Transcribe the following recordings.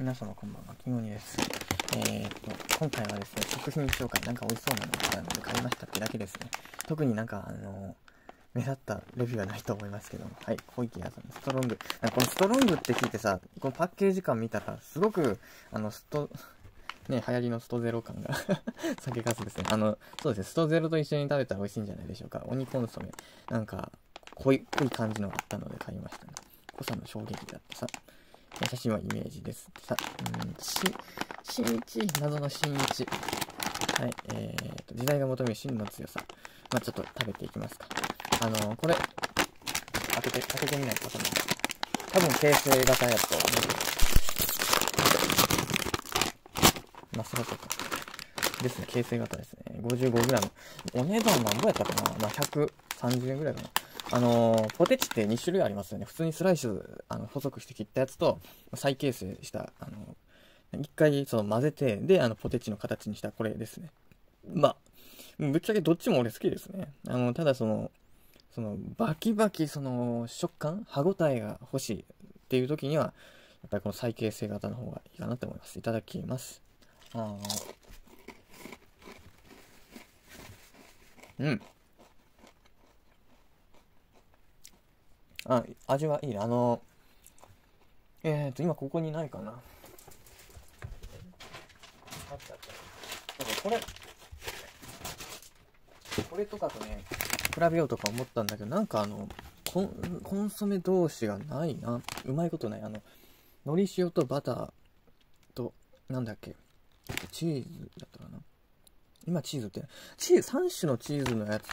皆様こんばんは、キンニです。えー、っと、今回はですね、食品紹介、なんか美味しそうなのがあるので買いましたってだけですね。特になんか、あの、目立ったレビューはないと思いますけども、はい、小池屋さん、ストロング。このストロングって聞いてさ、このパッケージ感見たら、すごく、あの、スト、ね、流行りのストゼロ感が 酒かすですね。あの、そうですね、ストゼロと一緒に食べたら美味しいんじゃないでしょうか。鬼コンソメ。なんか、濃い、濃い感じのがあったので買いましたね。濃さの衝撃だってさ。写真はイメージです。さ、うんし、新一、謎の新一。はい、えーと、時代が求める真の強さ。まあ、ちょっと食べていきますか。あのー、これ、開けて、開けてみないと分かんない。多分、形成型やと思う。あ、そろとか。ですね、形成型ですね。55g。お値段なんぼやったかなまあ、130円ぐらいかな。あのー、ポテチって2種類ありますよね。普通にスライス、あの、細くして切ったやつと、再形成した、あのー、一回、その混ぜて、で、あの、ポテチの形にしたこれですね。まあ、ぶっちゃけどっちも俺好きですね。あの、ただその、その、バキバキ、その、食感、歯応えが欲しいっていう時には、やっぱりこの再形成型の方がいいかなと思います。いただきます。あうん。あ、味はいいな。あの、えっ、ー、と、今ここにないかな。あったあった。これ、これとかとね、比べようとか思ったんだけど、なんかあの、コンコンソメ同士がないな。うまいことない。あの、海苔塩とバターと、なんだっけ、チーズだったかな。今チーズって、チーズ、3種のチーズのやつ、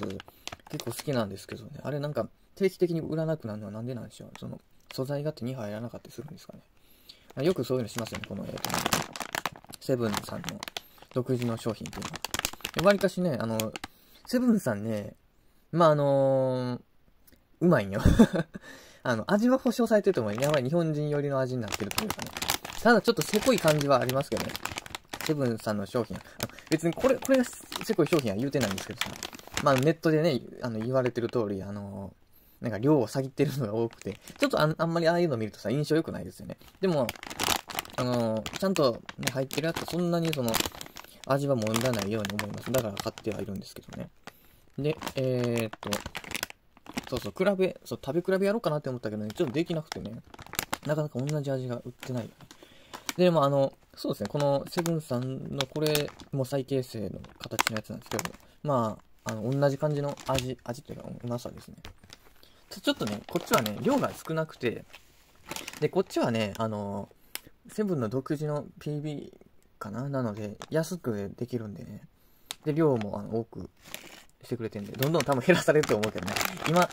結構好きなんですけどね。あれなんか、定期的に売らなくなるのはなんでなんでしょうその素材が手に入らなかったりするんですかね。よくそういうのしますよね、この、えっ、と、セブンさんの独自の商品っていうのは。わりかしね、あの、セブンさんね、まあ、あのー、うまいんよ あの、味は保証されてると思う。やばい、日本人寄りの味になってるというかね。ただちょっとせこい感じはありますけどね。セブンさんの商品。別にこれ、これがせこい商品は言うてないんですけどさ。まあ、ネットでね、あの、言われてる通り、あのーなんか量を下げてるのが多くて、ちょっとあんまりああいうの見るとさ、印象良くないですよね。でも、あのー、ちゃんと、ね、入ってるやつ、そんなにその、味は問題ないように思います。だから買ってはいるんですけどね。で、えー、っと、そうそう、比べ、そう、食べ比べやろうかなって思ったけどね、ちょっとできなくてね、なかなか同じ味が売ってないで、まあ、あの、そうですね、このセブンさんのこれも再形成の形のやつなんですけど、まあ、あの、同じ感じの味、味というか、うまさですね。ちょっとね、こっちはね、量が少なくて、で、こっちはね、あのー、セブンの独自の PB かななので、安くできるんでね。で、量もあの多くしてくれてんで、どんどん多分減らされると思うけどね。今、そっ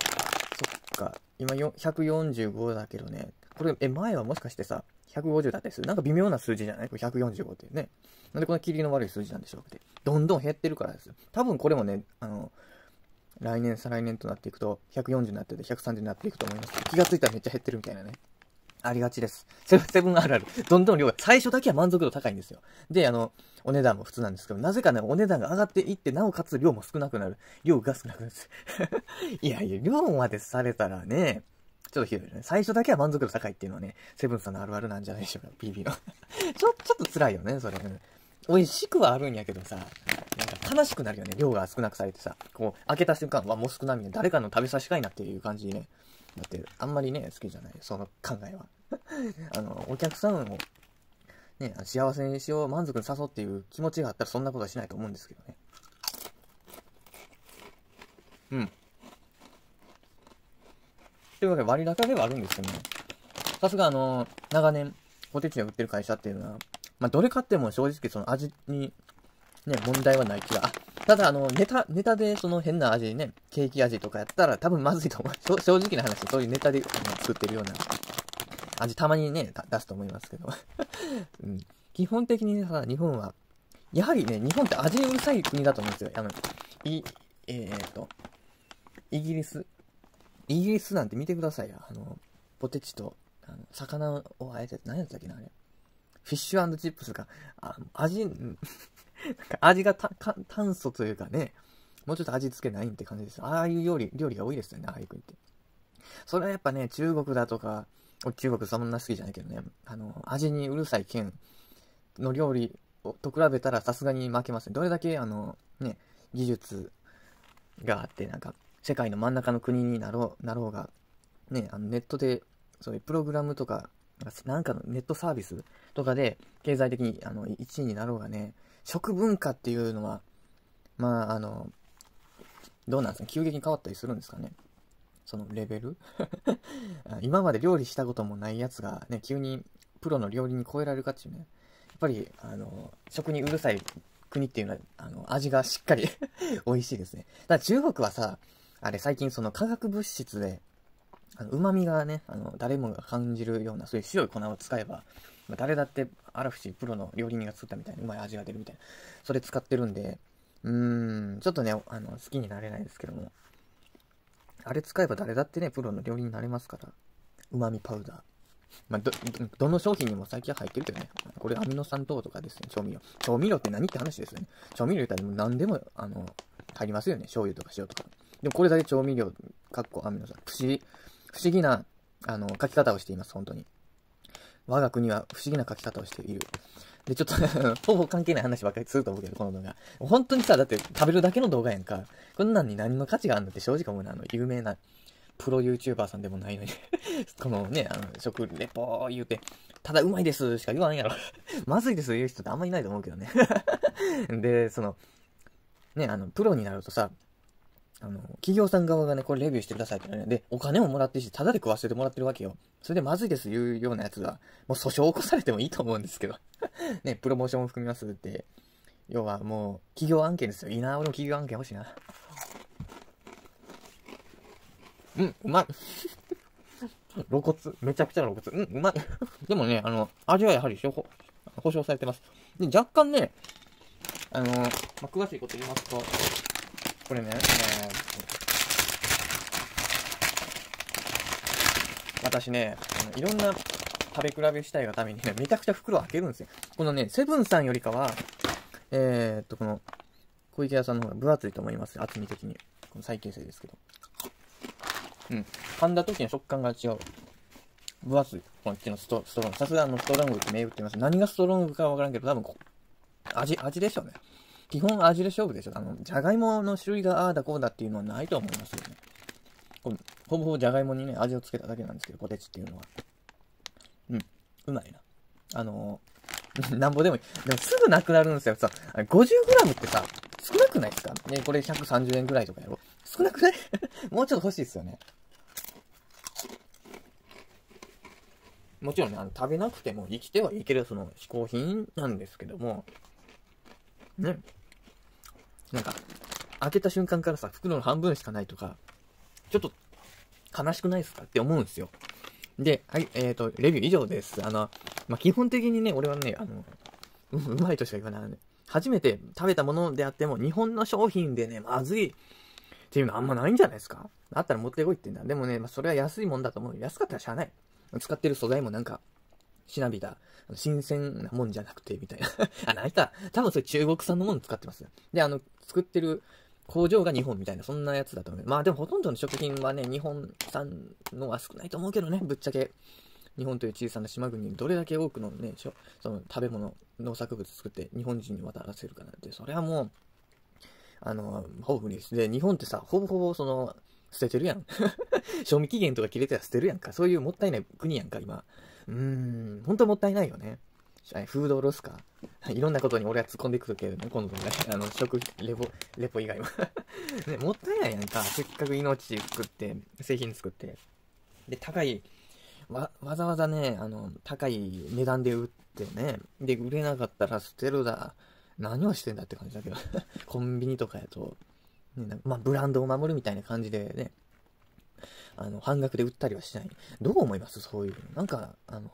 か、今145だけどね、これ、え、前はもしかしてさ、150だったりするなんか微妙な数字じゃないこれ145っていうね。なんでこの霧の悪い数字なんでしょうって。どんどん減ってるからですよ。多分これもね、あの来年、再来年となっていくと、140になってて、130になっていくと思います。気がついたらめっちゃ減ってるみたいなね。ありがちです。セブンセブンあるある。どんどん量が、最初だけは満足度高いんですよ。で、あの、お値段も普通なんですけど、なぜかね、お値段が上がっていって、なおかつ量も少なくなる。量が少なくなる。いやいや、量までされたらね、ちょっとひどいね。最初だけは満足度高いっていうのはね、セブンさんのあるあるなんじゃないでしょうか、PB の。ちょ、ちょっと辛いよね、それ。美味しくはあるんやけどさ、悲しくなるよね。量が少なくされてさ、こう、開けた瞬間、わ、もう少ないみたいな、誰かの食べさしかいなっていう感じにね、だって、あんまりね、好きじゃない、その考えは。あの、お客さんを、ね、幸せにしよう、満足に誘うっていう気持ちがあったら、そんなことはしないと思うんですけどね。うん。というわけで、割高ではあるんですけどね。さすが、あの、長年、ポテチを売ってる会社っていうのは、まあ、どれ買っても正直その味にね、問題はない気が。ただ、あの、ネタ、ネタでその変な味ね、ケーキ味とかやったら多分まずいと思う。正直な話、そういうネタで、ね、作ってるような味たまにね、出すと思いますけど。うん、基本的にさ、日本は、やはりね、日本って味うるさい国だと思うんですよ。あの、い、えー、っと、イギリス。イギリスなんて見てくださいよ。あの、ポテチと、あの魚をあえて、何やったっけな、あれ。フィッシュチップスが、あ味、なんか味が炭素というかね、もうちょっと味付けないんって感じです。ああいう料理、料理が多いですよね、ああいう国って。それはやっぱね、中国だとか、中国そんな好きじゃないけどね、あの、味にうるさい県の料理と比べたらさすがに負けますね。どれだけ、あの、ね、技術があって、なんか、世界の真ん中の国になろう、なろうが、ね、あのネットで、そういうプログラムとか、なんかのネットサービスとかで、経済的にあの1位になろうがね、食文化っていうのは、まあ、あの、どうなんですか急激に変わったりするんですかねそのレベル 今まで料理したこともないやつがね、急にプロの料理に超えられるかっていうね。やっぱり、あの、食にうるさい国っていうのは、あの、味がしっかり 美味しいですね。ただ中国はさ、あれ最近その化学物質で、あの、旨味がね、あの、誰もが感じるような、そういう白い粉を使えば、まあ、誰だってあらふしプロの料理人が作ったみたいにうまい味が出るみたいなそれ使ってるんでうーんちょっとねあの好きになれないですけどもあれ使えば誰だってねプロの料理になれますからうまみパウダーまあ、ど、どの商品にも最近は入ってるけどね。これアミノ酸等とかですね、調味料。調味料って何って話ですよね。調味料言ったらも何でも、あの、入りますよね。醤油とか塩とか。でもこれだけ調味料、かっこアミノ酸。不思議、不思議な、あの、書き方をしています、本当に。我が国は不思議な書き方をしている。で、ちょっと ほぼ関係ない話ばっかりすると思うけど、この動画。本当にさ、だって食べるだけの動画やんか。こんなんに何の価値があるのって正直思うな、あの、有名な、プロ YouTuber さんでもないのに このね、あの、食レポー言うて、ただうまいですしか言わんやろ まずいです言う人ってあんまりいないと思うけどねで、その、ね、あの、プロになるとさ、あの、企業さん側がね、これレビューしてくださいってね、で、お金ももらっていし、ただで食わせてもらってるわけよ。それでまずいですいうようなやつは、もう訴訟を起こされてもいいと思うんですけど。ね、プロモーションを含みますって。要はもう、企業案件ですよ。いいな、俺も企業案件欲しいな。うん、うまい。露骨。めちゃくちゃ露骨。うん、うまい。でもね、あの、味はやはり保保証されてます。で、若干ね、あの、まあ、詳しいこと言いますと、これね、あの私ね、いろんな食べ比べしたいがためにね、めちゃくちゃ袋開けるんですよ。このね、セブンさんよりかは、えー、っと、この、小池屋さんの方が分厚いと思います。厚み的に。この再形成ですけど。うん。噛んだ時の食感が違う。分厚い。こっちのストストロング。さすがのストロングって銘打ってます。何がストロングかわからんけど、多分味、味でしょうね。基本味で勝負でしょ。あの、じゃがいもの種類がああだこうだっていうのはないと思いますよね。ほぼほぼじゃがいもにね、味をつけただけなんですけど、ポテチっていうのは。うん、うまいな。あのー、なんぼでもいい。でもすぐなくなるんですよ。さ、50g ってさ、少なくないですかね、これ130円ぐらいとかやろ。少なくない もうちょっと欲しいですよね。もちろんね、あの食べなくても生きてはいけるその嗜好品なんですけども、ね、なんか、開けた瞬間からさ、袋の半分しかないとか、ちょっと悲しくないですかって思うんですよ。で、はい、えっ、ー、と、レビュー以上です。あの、まあ、基本的にね、俺はね、あの、うまいとしか言わない、ね。初めて食べたものであっても、日本の商品でね、まずいっていうのあんまないんじゃないですかあったら持ってこいって言うんだ。でもね、まあ、それは安いもんだと思う。安かったらしゃあない。使ってる素材もなんか、しなびた、新鮮なもんじゃなくて、みたいな。あ、ないた。多分それ中国産のもの使ってます。で、あの、作ってる工場が日本みたいな、そんなやつだと思う。まあでもほとんどの食品はね、日本産のは少ないと思うけどね、ぶっちゃけ。日本という小さな島国にどれだけ多くのね、その食べ物、農作物作って日本人に渡らせるかなって、それはもう、あの、ほぼ無理です。で、日本ってさ、ほぼほぼその、捨ててるやん。賞味期限とか切れては捨てるやんか。そういうもったいない国やんか、今。うーん、本当もったいないよね。フードロスか。いろんなことに俺は突っ込んでくるけどね、今度ね。あの、食、レポ、レポ以外は ね、もったいないやんか。せっかく命作って、製品作って。で、高い、わ、わざわざね、あの、高い値段で売ってね。で、売れなかったら捨てるだ。何をしてんだって感じだけど コンビニとかやと、ね、まあ、ブランドを守るみたいな感じでね、あの、半額で売ったりはしない。どう思いますそういうの。なんか、あの、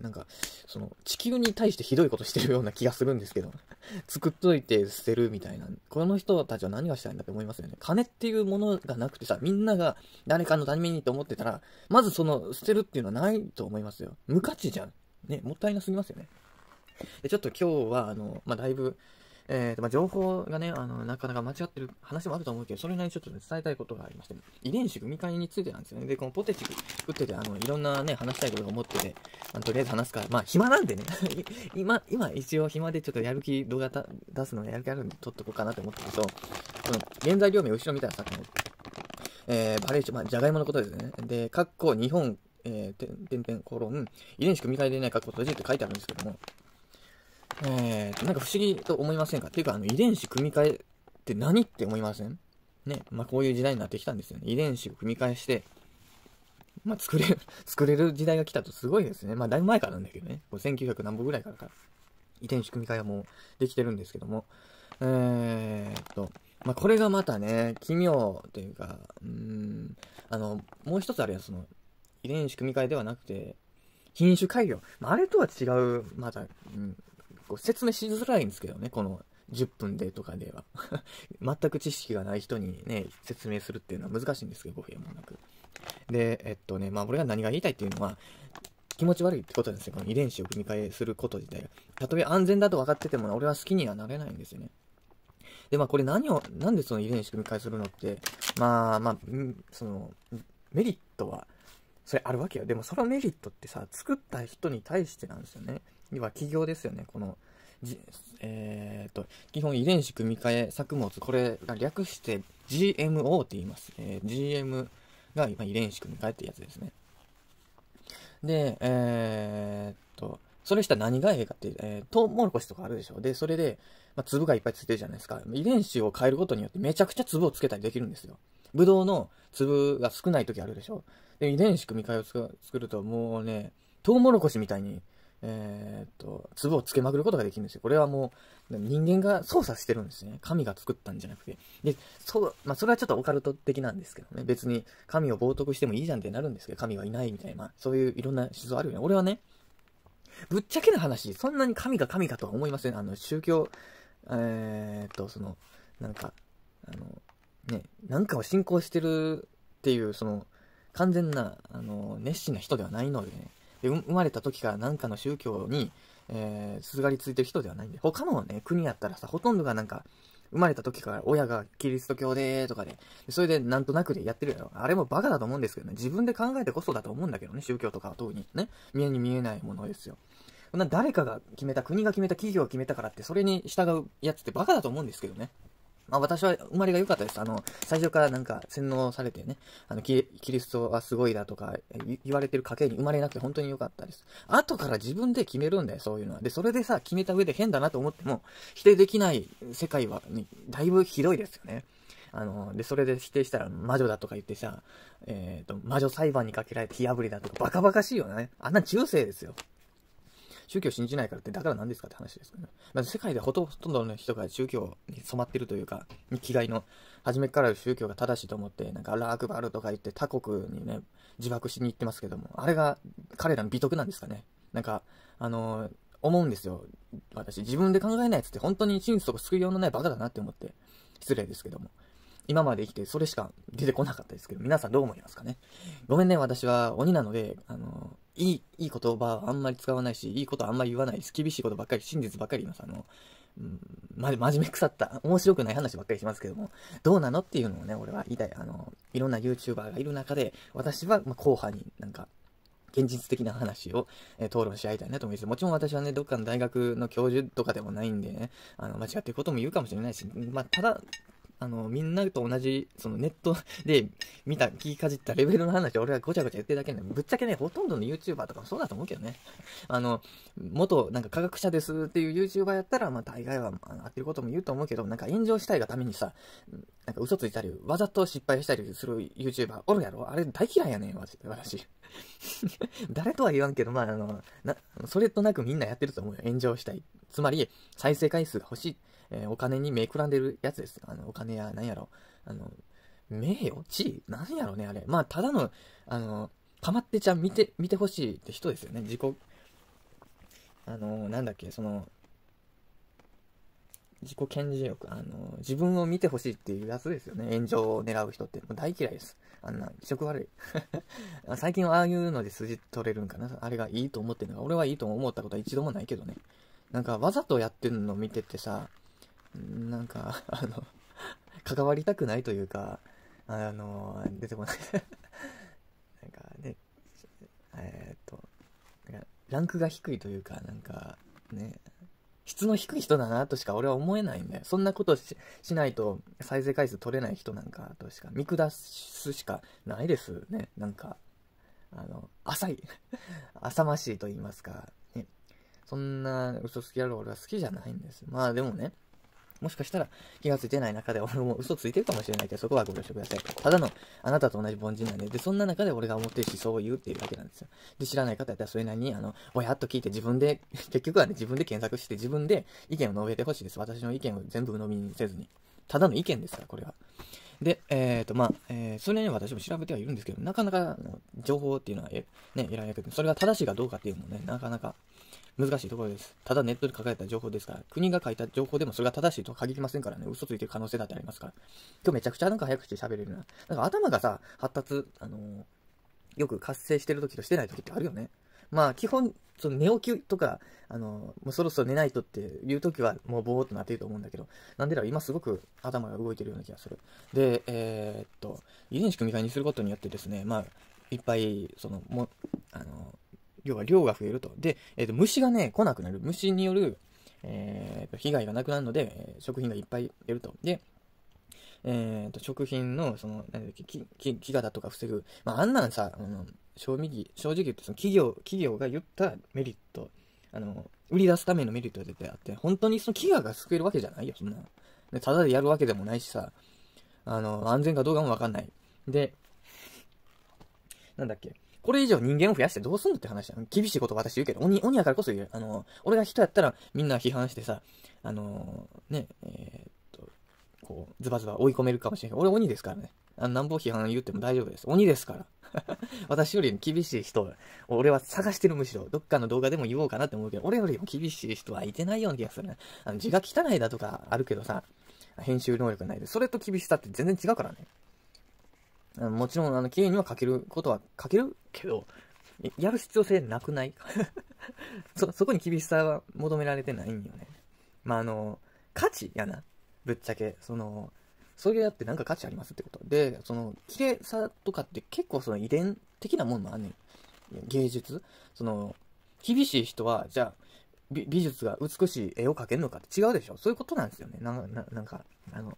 なんか、その、地球に対してひどいことしてるような気がするんですけど、作っといて捨てるみたいな、この人たちは何がしたいんだって思いますよね。金っていうものがなくてさ、みんなが誰かのためにと思ってたら、まずその、捨てるっていうのはないと思いますよ。無価値じゃん。ね、もったいなすぎますよね。で、ちょっと今日は、あの、まあ、だいぶ、えーとまあ、情報がねあの、なかなか間違ってる話もあると思うけど、それなりにちょっと、ね、伝えたいことがありまして、遺伝子組み換えについてなんですよね。で、このポテチ食ってて、あのいろんなね、話したいことが思ってて、あのとりあえず話すから、まあ、暇なんでね、今、今一応暇でちょっとやる気、動画出すのやる気あるんで撮っとこうかなと思ったけど、この原材料名後ろ見たらさっきの、えー、バレーション、まあ、じゃがいものことですね。で、かっこ日本、えー、てんてんてん、コロン、遺伝子組み換えでないかっこ閉じって書いてあるんですけども、えー、と、なんか不思議と思いませんかっていうか、あの、遺伝子組み換えって何って思いませんね。まあ、こういう時代になってきたんですよね。遺伝子を組み換えして、まあ、作れる、作れる時代が来たとすごいですね。まあ、だいぶ前からなんだけどね。1900何歩ぐらいからか。遺伝子組み換えはもうできてるんですけども。えー、と、まあ、これがまたね、奇妙というか、うん、あの、もう一つあれはその、遺伝子組み換えではなくて、品種改良。まあ、あれとは違う、また、うん、こう説明しづらいんですけどね、この10分でとかでは。全く知識がない人にね、説明するっていうのは難しいんですけど、語弊もなく。で、えっとね、まあ、俺が何が言いたいっていうのは、気持ち悪いってことなんですね、この遺伝子を組み換えすること自体が。たとえ安全だと分かってても、俺は好きにはなれないんですよね。で、まあ、これ何を、なんでその遺伝子組み換えするのって、まあ、まあ、その、メリットは、それあるわけよ。でも、そのメリットってさ、作った人に対してなんですよね。要は起業ですよね。この、じえー、っと、基本遺伝子組み換え作物、これが略して GMO って言います。えー、GM が遺伝子組み換えってやつですね。で、えー、っと、それしたら何がええかって、えー、トウモロコシとかあるでしょ。で、それで、まあ、粒がいっぱいついてるじゃないですか。遺伝子を変えることによってめちゃくちゃ粒をつけたりできるんですよ。ブドウの粒が少ない時あるでしょ。で、遺伝子組み換えを作るともうね、トウモロコシみたいにえー、っと、粒をつけまくることができるんですよ。これはもう、人間が操作してるんですね。神が作ったんじゃなくて。で、そう、まあ、それはちょっとオカルト的なんですけどね。別に、神を冒涜してもいいじゃんってなるんですけど、神はいないみたいな、そういういろんな思想あるよね。俺はね、ぶっちゃけな話、そんなに神が神かとは思いません。あの、宗教、えー、っと、その、なんか、あの、ね、なんかを信仰してるっていう、その、完全な、あの、熱心な人ではないのでね。で生まれた時から何かの宗教に、えー、すがりついてる人ではないんで、他のね、国やったらさ、ほとんどがなんか、生まれた時から親がキリスト教でとかで、それでなんとなくでやってるやろ。あれもバカだと思うんですけどね。自分で考えてこそだと思うんだけどね、宗教とかは特にね。えに見えないものですよ。な誰かが決めた、国が決めた、企業が決めたからって、それに従うやつってバカだと思うんですけどね。まあ私は生まれが良かったです。あの、最初からなんか洗脳されてね、あのキ、キリストはすごいだとか言われてる家系に生まれなくて本当に良かったです。後から自分で決めるんだよ、そういうのは。で、それでさ、決めた上で変だなと思っても、否定できない世界は、ね、だいぶひどいですよね。あの、で、それで否定したら魔女だとか言ってさ、えっ、ー、と、魔女裁判にかけられて火あぶりだとか、バカバカしいよね。あんな中世ですよ。宗教信じないからって、だから何ですかって話ですよね。まず世界でほとんどの人が宗教に染まってるというか、に気概の、初めから宗教が正しいと思って、なんか、ラークバルとか言って他国にね、自爆しに行ってますけども、あれが彼らの美徳なんですかね。なんか、あのー、思うんですよ。私、自分で考えないやつって本当に真実とか救いようのないバカだなって思って、失礼ですけども。今まで生きてそれしか出てこなかったですけど、皆さんどう思いますかね。ごめんね、私は鬼なので、あのーいい、いい言葉はあんまり使わないし、いいことはあんまり言わないです。厳しいことばっかり、真実ばっかり言います。あの、うん、ま、真面目腐った、面白くない話ばっかりしますけども、どうなのっていうのをね、俺は言いたい。あの、いろんな YouTuber がいる中で、私は、ま、後派になんか、現実的な話を、えー、討論し合いたいなと思います。もちろん私はね、どっかの大学の教授とかでもないんでね、あの、間違ってることも言うかもしれないし、まあ、ただ、あの、みんなと同じ、そのネット で見た、聞きかじったレベルの話、俺はごちゃごちゃ言ってるだけで、ぶっちゃけね、ほとんどの YouTuber とかもそうだと思うけどね。あの、元、なんか科学者ですっていう YouTuber やったら、まあ大概は合ってることも言うと思うけど、なんか炎上したいがためにさ、なんか嘘ついたり、わざと失敗したりする YouTuber おるやろあれ大嫌いやねん、私。誰とは言わんけど、まあ、あの、な、それとなくみんなやってると思うよ。炎上したい。つまり、再生回数が欲しい。えー、お金に目くらんでるやつです。あの、お金や、なんやろ。あの、名誉地位なんやろね、あれ。まあ、ただの、あの、たまってちゃん見て、見てほしいって人ですよね。自己、あの、なんだっけ、その、自己顕示欲、あの、自分を見てほしいっていうやつですよね。炎上を狙う人って。もう大嫌いです。あんな、気色悪い。最近はああいうので筋取れるんかな。あれがいいと思ってるのが、俺はいいと思ったことは一度もないけどね。なんか、わざとやってるの見ててさ、なんか、あの、関わりたくないというか、あの、出てこない なんかね、えー、っと、ランクが低いというか、なんか、ね、質の低い人だなとしか俺は思えないんだよ。そんなことしないと再生回数取れない人なんかとしか見下すしかないですね。なんか、あの、浅い、浅ましいと言いますか、ね。そんな嘘つきある俺は好きじゃないんです。まあでもね、もしかしたら気がついてない中で俺も嘘ついてるかもしれないけど、そこはご了承ください。ただの、あなたと同じ凡人なんで、で、そんな中で俺が思ってるし、そう言うっていうわけなんですよ。で、知らない方やったらそれなりに、あの、おやっと聞いて自分で、結局はね、自分で検索して自分で意見を述べてほしいです。私の意見を全部鵜呑みにせずに。ただの意見ですから、これは。で、えっ、ー、と、まあ、えー、それに私も調べてはいるんですけど、なかなか情報っていうのは、え、ね、得られなくて、それが正しいかどうかっていうのもね、なかなか難しいところです。ただネットで書かれた情報ですから、国が書いた情報でもそれが正しいとは限りませんからね、嘘ついてる可能性だってありますから。今日めちゃくちゃなんか早口で喋れるな。なんか頭がさ、発達、あのー、よく活性してる時としてない時ってあるよね。まあ基本、その寝起きとか、あのー、もうそろそろ寝ないとっていう時はもうぼーっとなってると思うんだけど、なんでだろう、今すごく頭が動いてるような気がする。で、えー、っと、遺伝子組み換えにすることによってですね、まあ、いっぱい、その、も、あのー要は量が増えると。で、えー、と虫がね、来なくなる。虫による、えー、と被害がなくなるので、食品がいっぱい出ると。で、えー、と食品のそのなんだっけ飢餓だとか防ぐ、まあ、あんなんさあの正直正直言ってその企業企業が言ったメリットあの売り出すためのメリットが絶対あって本当にその飢餓が救えるわけじゃないよそんなただでやるわけでもないしさあの安全かどうかもわかんないでなんだっけこれ以上人間を増やしてどうすんのって話だ厳しいこと私言うけど、鬼、鬼やからこそ言う。あの、俺が人やったらみんな批判してさ、あのね、えー、っと、こう、ズバズバ追い込めるかもしれんけど、俺鬼ですからね。あなんぼ批判言っても大丈夫です。鬼ですから。私より厳しい人、俺は探してるむしろ。どっかの動画でも言おうかなって思うけど、俺よりも厳しい人はいてないような気がするね。あの字が汚いだとかあるけどさ、編集能力ないで。それと厳しさって全然違うからね。もちろん、あの、綺麗には書けることは書けるけど、やる必要性なくない そ、そこに厳しさは求められてないんよね。まあ、あの、価値やな。ぶっちゃけ。その、それやってなんか価値ありますってこと。で、その、綺麗さとかって結構その遺伝的なもんもあんねん。芸術その、厳しい人は、じゃあ、美美術が美しい絵を描けるのかって違うでしょそういうことなんですよね。なんなんか、あの、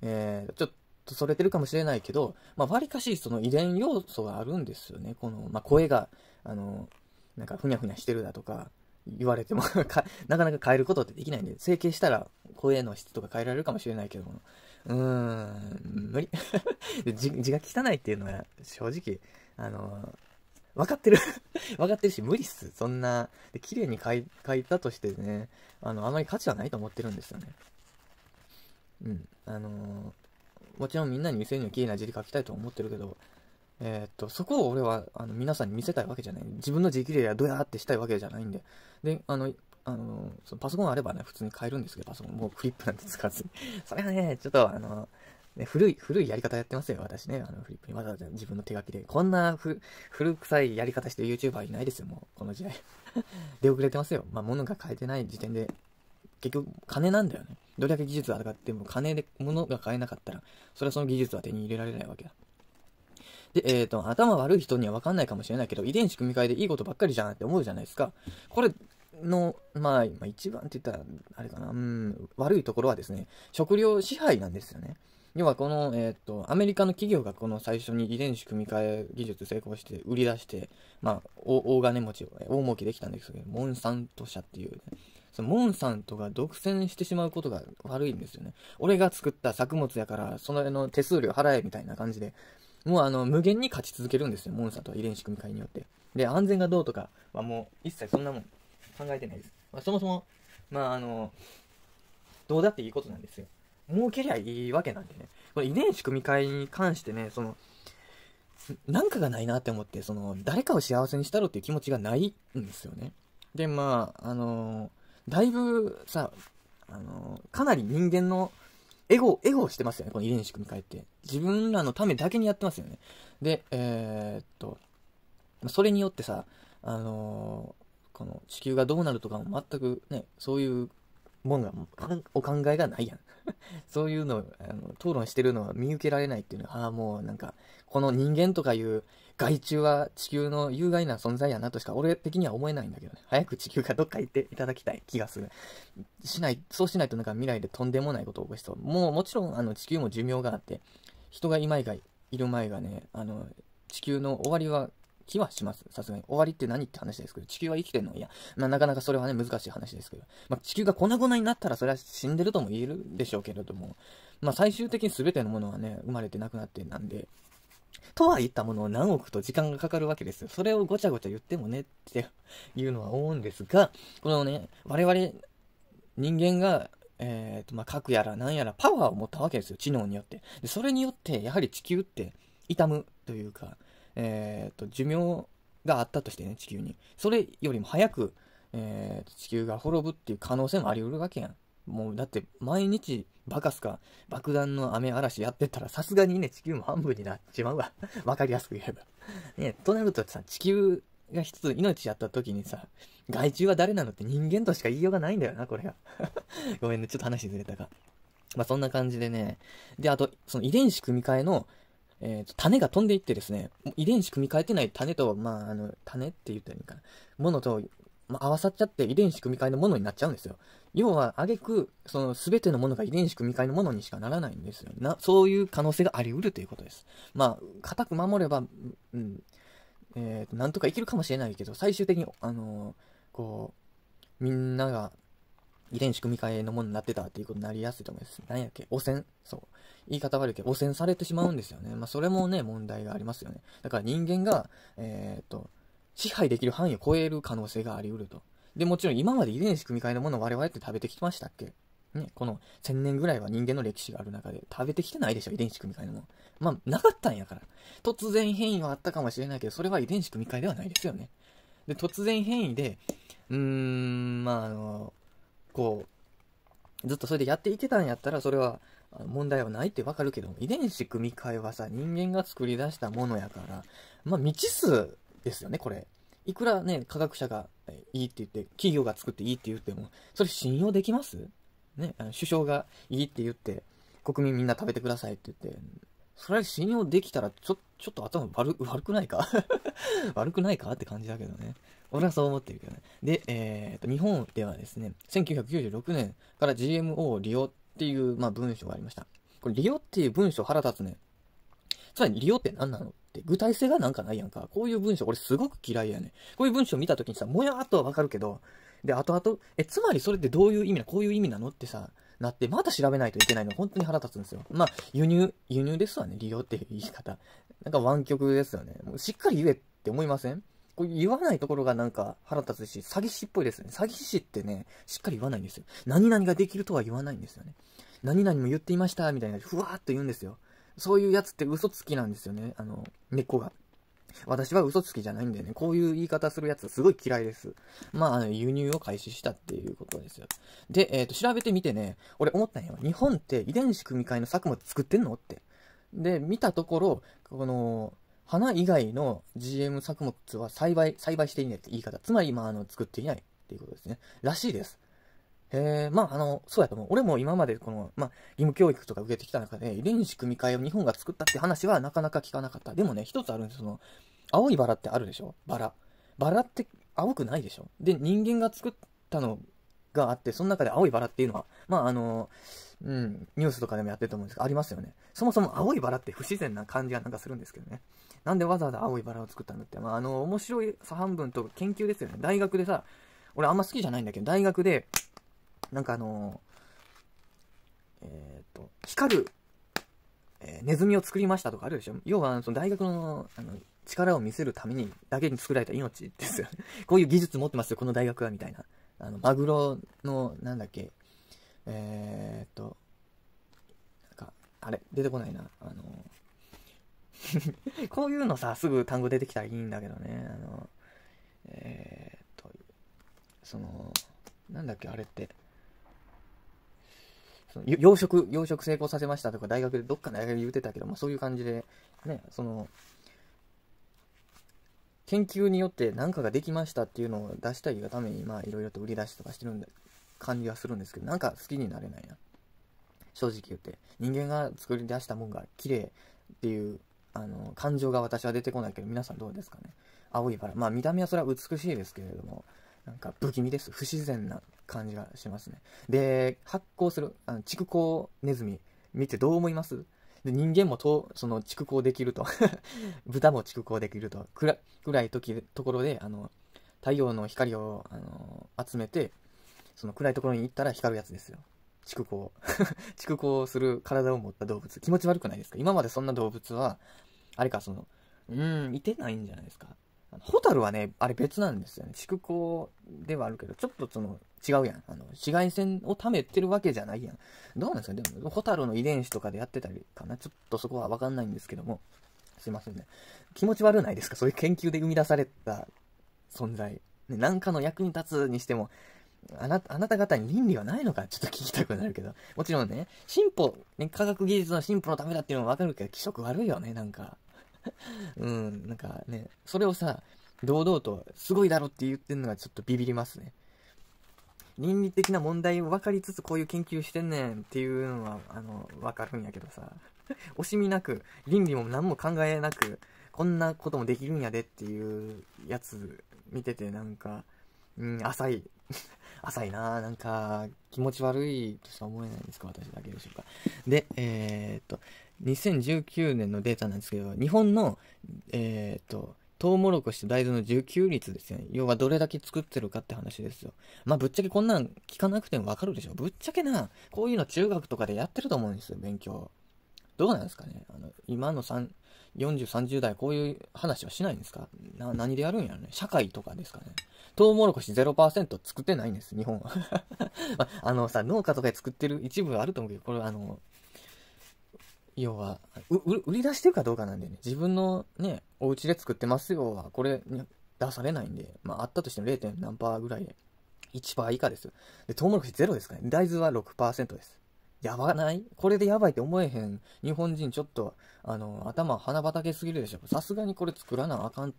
えー、ちょっと、とそれてるかもしれないけど、まあ、わりかしその遺伝要素があるんですよね。この、まあ、声が、あの、なんかふにゃふにゃしてるだとか、言われても なかなか変えることってできないんで、整形したら声の質とか変えられるかもしれないけども、うーん、無理 字。字が汚いっていうのは、正直、あのわ分かってる分 かってるし、無理っす。そんな、で綺麗に書い書いたとしてね、あの、あまり価値はないと思ってるんですよね。うん。あのー、もちろんみんなに見せるには綺麗な字で書きたいと思ってるけど、えー、っと、そこを俺はあの皆さんに見せたいわけじゃない。自分の字綺麗やどやってしたいわけじゃないんで。で、あの、あのそのパソコンあればね、普通に買えるんですけど、パソコン、もうクリップなんて使わずに。それはね、ちょっとあの、ね、古い、古いやり方やってますよ、私ね。あの、フリップにわざわざ自分の手書きで。こんなふ古臭いやり方してる YouTuber いないですよ、もう、この時代。出遅れてますよ。まあ、物が変えてない時点で、結局、金なんだよね。どれだけ技術が上がっても金で物が買えなかったら、それはその技術は手に入れられないわけだ。で、えっ、ー、と、頭悪い人には分かんないかもしれないけど、遺伝子組み換えでいいことばっかりじゃんって思うじゃないですか。これの、まあ、一番って言ったら、あれかな、うん、悪いところはですね、食料支配なんですよね。要はこの、えっ、ー、と、アメリカの企業がこの最初に遺伝子組み換え技術成功して売り出して、まあ、大金持ちを、大儲けできたんですけど、モンサント社っていう、ね、そのモンさんとか独占してしまうことが悪いんですよね。俺が作った作物やから、そのの手数料払えみたいな感じで、もうあの、無限に勝ち続けるんですよ。モンさんとは遺伝子組み換えによって。で、安全がどうとかはもう一切そんなもん考えてないです。まあ、そもそも、まああの、どうだっていいことなんですよ。儲けりゃいいわけなんでね。これ遺伝子組み換えに関してね、その、なんかがないなって思って、その、誰かを幸せにしたろっていう気持ちがないんですよね。で、まあ、あのだいぶさ、あの、かなり人間のエゴ、エゴをしてますよね、この遺伝子組み換えって。自分らのためだけにやってますよね。で、えー、っと、それによってさ、あのこの地球がどうなるとかも全くね、そういうもんが、お考えがないやん。そういうのあの討論してるのは見受けられないっていうのは、ああ、もうなんか、この人間とかいう害虫は地球の有害な存在やなとしか俺的には思えないんだけどね。早く地球がどっか行っていただきたい気がする。しない、そうしないとなんか未来でとんでもないことを起こしそう。もうもちろんあの地球も寿命があって、人が今以外いる前がね、あの、地球の終わりは気はします。さすがに。終わりって何って話ですけど、地球は生きてんのいや、まあ、なかなかそれはね、難しい話ですけど、まあ、地球が粉々になったら、それは死んでるとも言えるでしょうけれども、まあ、最終的に全てのものはね、生まれてなくなってなんで、とは言ったものを何億と時間がかかるわけですよ。それをごちゃごちゃ言ってもねって いうのは思うんですが、このね、我々人間が、えっ、ー、と、まあ、核やら何やらパワーを持ったわけですよ。知能によって。でそれによって、やはり地球って痛むというか、えっ、ー、と、寿命があったとしてね、地球に。それよりも早く、えーと、地球が滅ぶっていう可能性もあり得るわけやん。もうだって毎日バカすか爆弾の雨嵐やってたらさすがにね、地球も半分になっちまうわ。わかりやすく言えば。ね、となるとさ、地球が一つ命やった時にさ、害虫は誰なのって人間としか言いようがないんだよな、これが。ごめんね、ちょっと話ずれたが。まあそんな感じでね。で、あと、その遺伝子組み換えの、えっ、ー、と、種が飛んでいってですね、遺伝子組み換えてない種と、まあ、あの、種って言ったらいいかな、ものと、まあ、合わさっちゃって遺伝子組み換えのものになっちゃうんですよ。要は、あげく、その、全てのものが遺伝子組み換えのものにしかならないんですよ。な、そういう可能性があり得るということです。まあ、固く守れば、うん、えっ、ー、と、なんとか生きるかもしれないけど、最終的に、あのー、こう、みんなが、遺伝子組み換えのものになってたっていうことになりやすいと思います。何やっけ汚染そう。言い方悪いけど、汚染されてしまうんですよね。まあ、それもね、問題がありますよね。だから人間が、えっ、と、支配できる範囲を超える可能性があり得ると。で、もちろん今まで遺伝子組み換えのものを我々って食べてきましたっけね、この1000年ぐらいは人間の歴史がある中で食べてきてないでしょ、遺伝子組み換えのもの。まあ、なかったんやから。突然変異はあったかもしれないけど、それは遺伝子組み換えではないですよね。で、突然変異で、うーん、まあ、あの、こう、ずっとそれでやっていけたんやったら、それは問題はないってわかるけど遺伝子組み換えはさ、人間が作り出したものやから、まあ、未知数ですよね、これ。いくらね、科学者がいいって言って、企業が作っていいって言っても、それ信用できますね、あの首相がいいって言って、国民みんな食べてくださいって言って、それ信用できたら、ちょ、ちょっと頭悪、悪くないか 悪くないかって感じだけどね。俺はそう思ってるけどね。で、えー、っと、日本ではですね、1996年から GMO 利用っていう、まあ、文章がありました。これ、利用っていう文章腹立つね。つまり、利用って何なのっ、具体性がなんかないやんか。こういう文章、俺すごく嫌いやねん。こういう文章見た時にさ、もやっとはわかるけど、で、後々、え、つまりそれってどういう意味なこういう意味なのってさ、なって、また調べないといけないの、本当に腹立つんですよ。まあ、輸入、輸入ですわね、利用っていう言い方。なんか湾曲ですよね。もうしっかり言えって思いませんこれ言わないところがなんか腹立つし、詐欺師っぽいですよね。詐欺師ってね、しっかり言わないんですよ。何々ができるとは言わないんですよね。何々も言っていました、みたいな、ふわーっと言うんですよ。そういうやつって嘘つきなんですよね、あの、根っこが。私は嘘つきじゃないんだよね。こういう言い方するやつすごい嫌いです。まあ、あの、輸入を開始したっていうことですよ。で、えっ、ー、と、調べてみてね、俺思ったんよ。日本って遺伝子組み換えの作物作ってんのって。で、見たところ、この、花以外の GM 作物は栽培、栽培していないって言い方。つまり、まあ、あの、作っていないっていうことですね。らしいです。えー、まあ、あの、そうやと思う。俺も今までこの、まあ、義務教育とか受けてきた中で、遺伝子組み換えを日本が作ったって話はなかなか聞かなかった。でもね、一つあるんですその、青いバラってあるでしょバラ。バラって青くないでしょで、人間が作ったのがあって、その中で青いバラっていうのは、まあ、あの、うん、ニュースとかでもやってると思うんですけど、ありますよね。そもそも青いバラって不自然な感じがなんかするんですけどね。なんでわざわざ青いバラを作ったんだって、まあ、あの、面白い半分と研究ですよね。大学でさ、俺あんま好きじゃないんだけど、大学で、なんかあのー、えっ、と、光る、えー、ネズミを作りましたとかあるでしょ要は、その大学の、あの、力を見せるために、だけに作られた命ですよ。こういう技術持ってますよ、この大学は、みたいな。あの、マグロの、なんだっけ、えっと、なんか、あれ、出てこないな。あの こういうのさ、すぐ単語出てきたらいいんだけどね。あの、えー、っと、その、なんだっけ、あれって。その養殖、養殖成功させましたとか、大学でどっかの大学で言うてたけど、まあ、そういう感じで、ね、その、研究によって何かができましたっていうのを出したいがために、まあ、いろいろと売り出しとかしてるんで、感じはするんですけど、なんか好きになれないな。正直言って。人間が作り出したもんが綺麗っていう、あの、感情が私は出てこないけど、皆さんどうですかね。青いバラ。まあ、見た目はそれは美しいですけれども、なんか不気味です。不自然な感じがしますね。で、発光する、あの、蓄光ネズミ見てどう思いますで、人間もと、その、蓄光できると豚も蓄光できると。暗 暗い時、ところで、あの、太陽の光を、あの、集めて、その暗いところに行ったら光るやつですよ。蓄光。蓄 光する体を持った動物。気持ち悪くないですか今までそんな動物は、あれか、その、うん、いてないんじゃないですかホタルはね、あれ別なんですよね。宿光ではあるけど、ちょっとその、違うやん。あの、紫外線をためてるわけじゃないやん。どうなんですかでも、ホタルの遺伝子とかでやってたりかな。ちょっとそこはわかんないんですけども。すいませんね。気持ち悪ないですかそういう研究で生み出された存在。ね、なんかの役に立つにしても、あなあなた方に倫理はないのかちょっと聞きたくなるけど。もちろんね、進歩、ね、科学技術の進歩のためだっていうのもわかるけど、気色悪いよね、なんか。うん、なんかね、それをさ、堂々と、すごいだろって言ってるのがちょっとビビりますね。倫理的な問題を分かりつつこういう研究してんねんっていうのは、あの、分かるんやけどさ、惜しみなく、倫理も何も考えなく、こんなこともできるんやでっていうやつ見ててなんか、うん、浅い。浅いなぁ。なんか、気持ち悪いとしか思えないんですか私だけでしょうか。で、えー、っと、2019年のデータなんですけど、日本の、えっ、ー、と、トウモロコシと大豆の受給率ですよね。要はどれだけ作ってるかって話ですよ。まあ、ぶっちゃけこんなん聞かなくてもわかるでしょ。ぶっちゃけな、こういうの中学とかでやってると思うんですよ、勉強。どうなんですかねあの、今の三、40、30代こういう話はしないんですかな、何でやるんやろね社会とかですかねトウモロコシ0%作ってないんです、日本は。まあ、あのさ、農家とかで作ってる一部あると思うけど、これあの、要は売り出してるかどうかなんでね自分のねお家で作ってますよはこれ、ね、出されないんで、まあ、あったとしても 0. 何パーぐらいで1%パー以下ですでトウモロコシゼロですからね大豆は6%ですやばないこれでやばいって思えへん日本人ちょっとあの頭花畑すぎるでしょさすがにこれ作らなあかんっ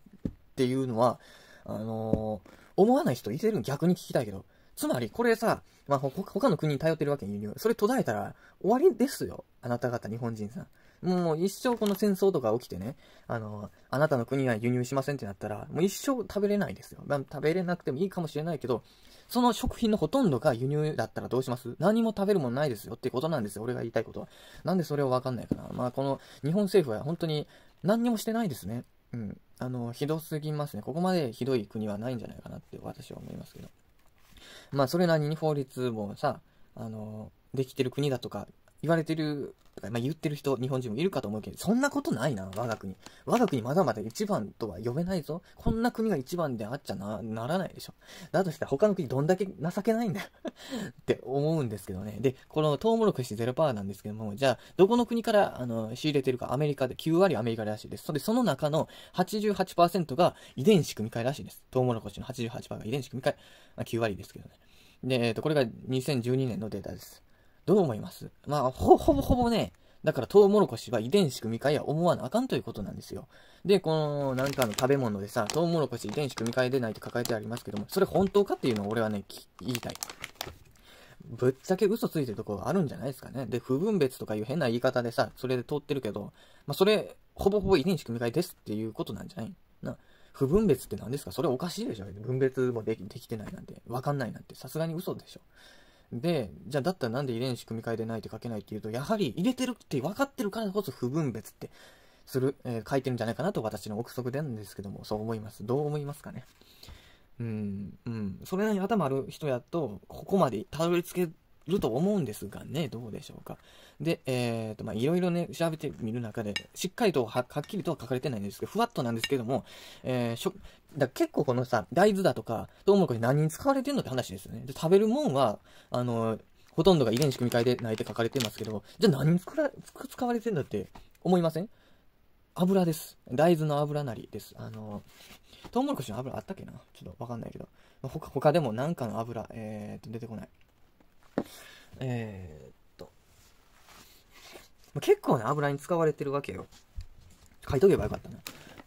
ていうのはあのー、思わない人いてる逆に聞きたいけどつまり、これさ、まあ、他の国に頼ってるわけに輸入。それ途絶えたら終わりですよ。あなた方日本人さん。もう一生この戦争とか起きてね、あの、あなたの国は輸入しませんってなったら、もう一生食べれないですよ。まあ、食べれなくてもいいかもしれないけど、その食品のほとんどが輸入だったらどうします何も食べるものないですよってことなんですよ。俺が言いたいことは。なんでそれをわかんないかな。まあ、この日本政府は本当に何にもしてないですね。うん。あの、ひどすぎますね。ここまでひどい国はないんじゃないかなって私は思いますけど。まあそれなりに法律もさ、あの、できてる国だとか言われてる、まあ、言ってる人、日本人もいるかと思うけど、そんなことないな、我が国。我が国まだまだ一番とは呼べないぞ。こんな国が一番であっちゃな、ならないでしょ。だとしたら他の国どんだけ情けないんだ って思うんですけどね。で、このトウモロコシ0%なんですけども、じゃあ、どこの国からあの仕入れてるか、アメリカで、9割アメリカらしいです。それで、その中の88%が遺伝子組み換えらしいです。トウモロコシの88%が遺伝子組み換え、9割ですけどね。で、えっ、ー、と、これが2012年のデータです。どう思いますまあ、ほ、ほぼほぼね、だからトウモロコシは遺伝子組み換えは思わなあかんということなんですよ。で、このなんかの食べ物でさ、トウモロコシ遺伝子組み換えでないってかれてありますけども、それ本当かっていうのを俺はね、言いたい。ぶっちゃけ嘘ついてるとこあるんじゃないですかね。で、不分別とかいう変な言い方でさ、それで通ってるけど、まあ、それ、ほぼほぼ遺伝子組み換えですっていうことなんじゃないな、不分別って何ですかそれおかしいでしょ分別もできできてないなんて、わかんないなんて、さすがに嘘でしょ。で、じゃあだったらなんで遺伝子組み換えでないて書けないっていうと、やはり入れてるって分かってるからこそ不分別ってする、えー、書いてるんじゃないかなと私の憶測でなんですけども、そう思います。どう思いますかね。うん、うん。それなりに頭ある人やと、ここまでたどり着けると思うんですがね、どうでしょうか。で、えっ、ー、と、ま、いろいろね、調べてみる中で、しっかりとははっきりとは書かれてないんですけど、ふわっとなんですけども、えー、しょだ結構このさ、大豆だとか、トウモロコシ何に使われてんのって話ですよね。で、食べるもんは、あの、ほとんどが遺伝子組み換えでないって書かれてますけど、じゃあ何に作ら使われてんだって思いません油です。大豆の油なりです。あの、トウモロコシの油あったっけなちょっとわかんないけど。他、他でもなんかの油、えー、っと、出てこない。えー、っと、結構ね、油に使われてるわけよ。書いとけばよかったな。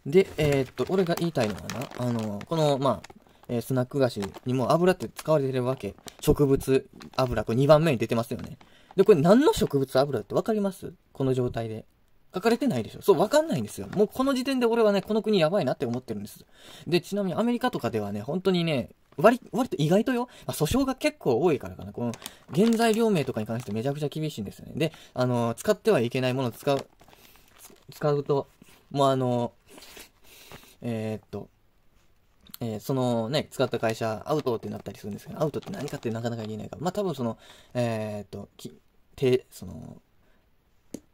で、えー、っと、俺が言いたいのはな、あの、この、まあ、えー、スナック菓子にも油って使われてるわけ。植物油、これ2番目に出てますよね。で、これ何の植物油ってわかりますこの状態で。書かれてないでしょ。そう、わかんないんですよ。もうこの時点で俺はね、この国やばいなって思ってるんです。で、ちなみにアメリカとかではね、本当にね、割、割と意外とよ、まあ、訴訟が結構多いからかな。この、原材料名とかに関してめちゃくちゃ厳しいんですよね。で、あのー、使ってはいけないものを使う、使うと、もうあのー、えー、っと、えー、そのね、使った会社、アウトってなったりするんですけど、アウトって何かってなかなか言えないから、まあ多分その、えー、っと、き、て、その、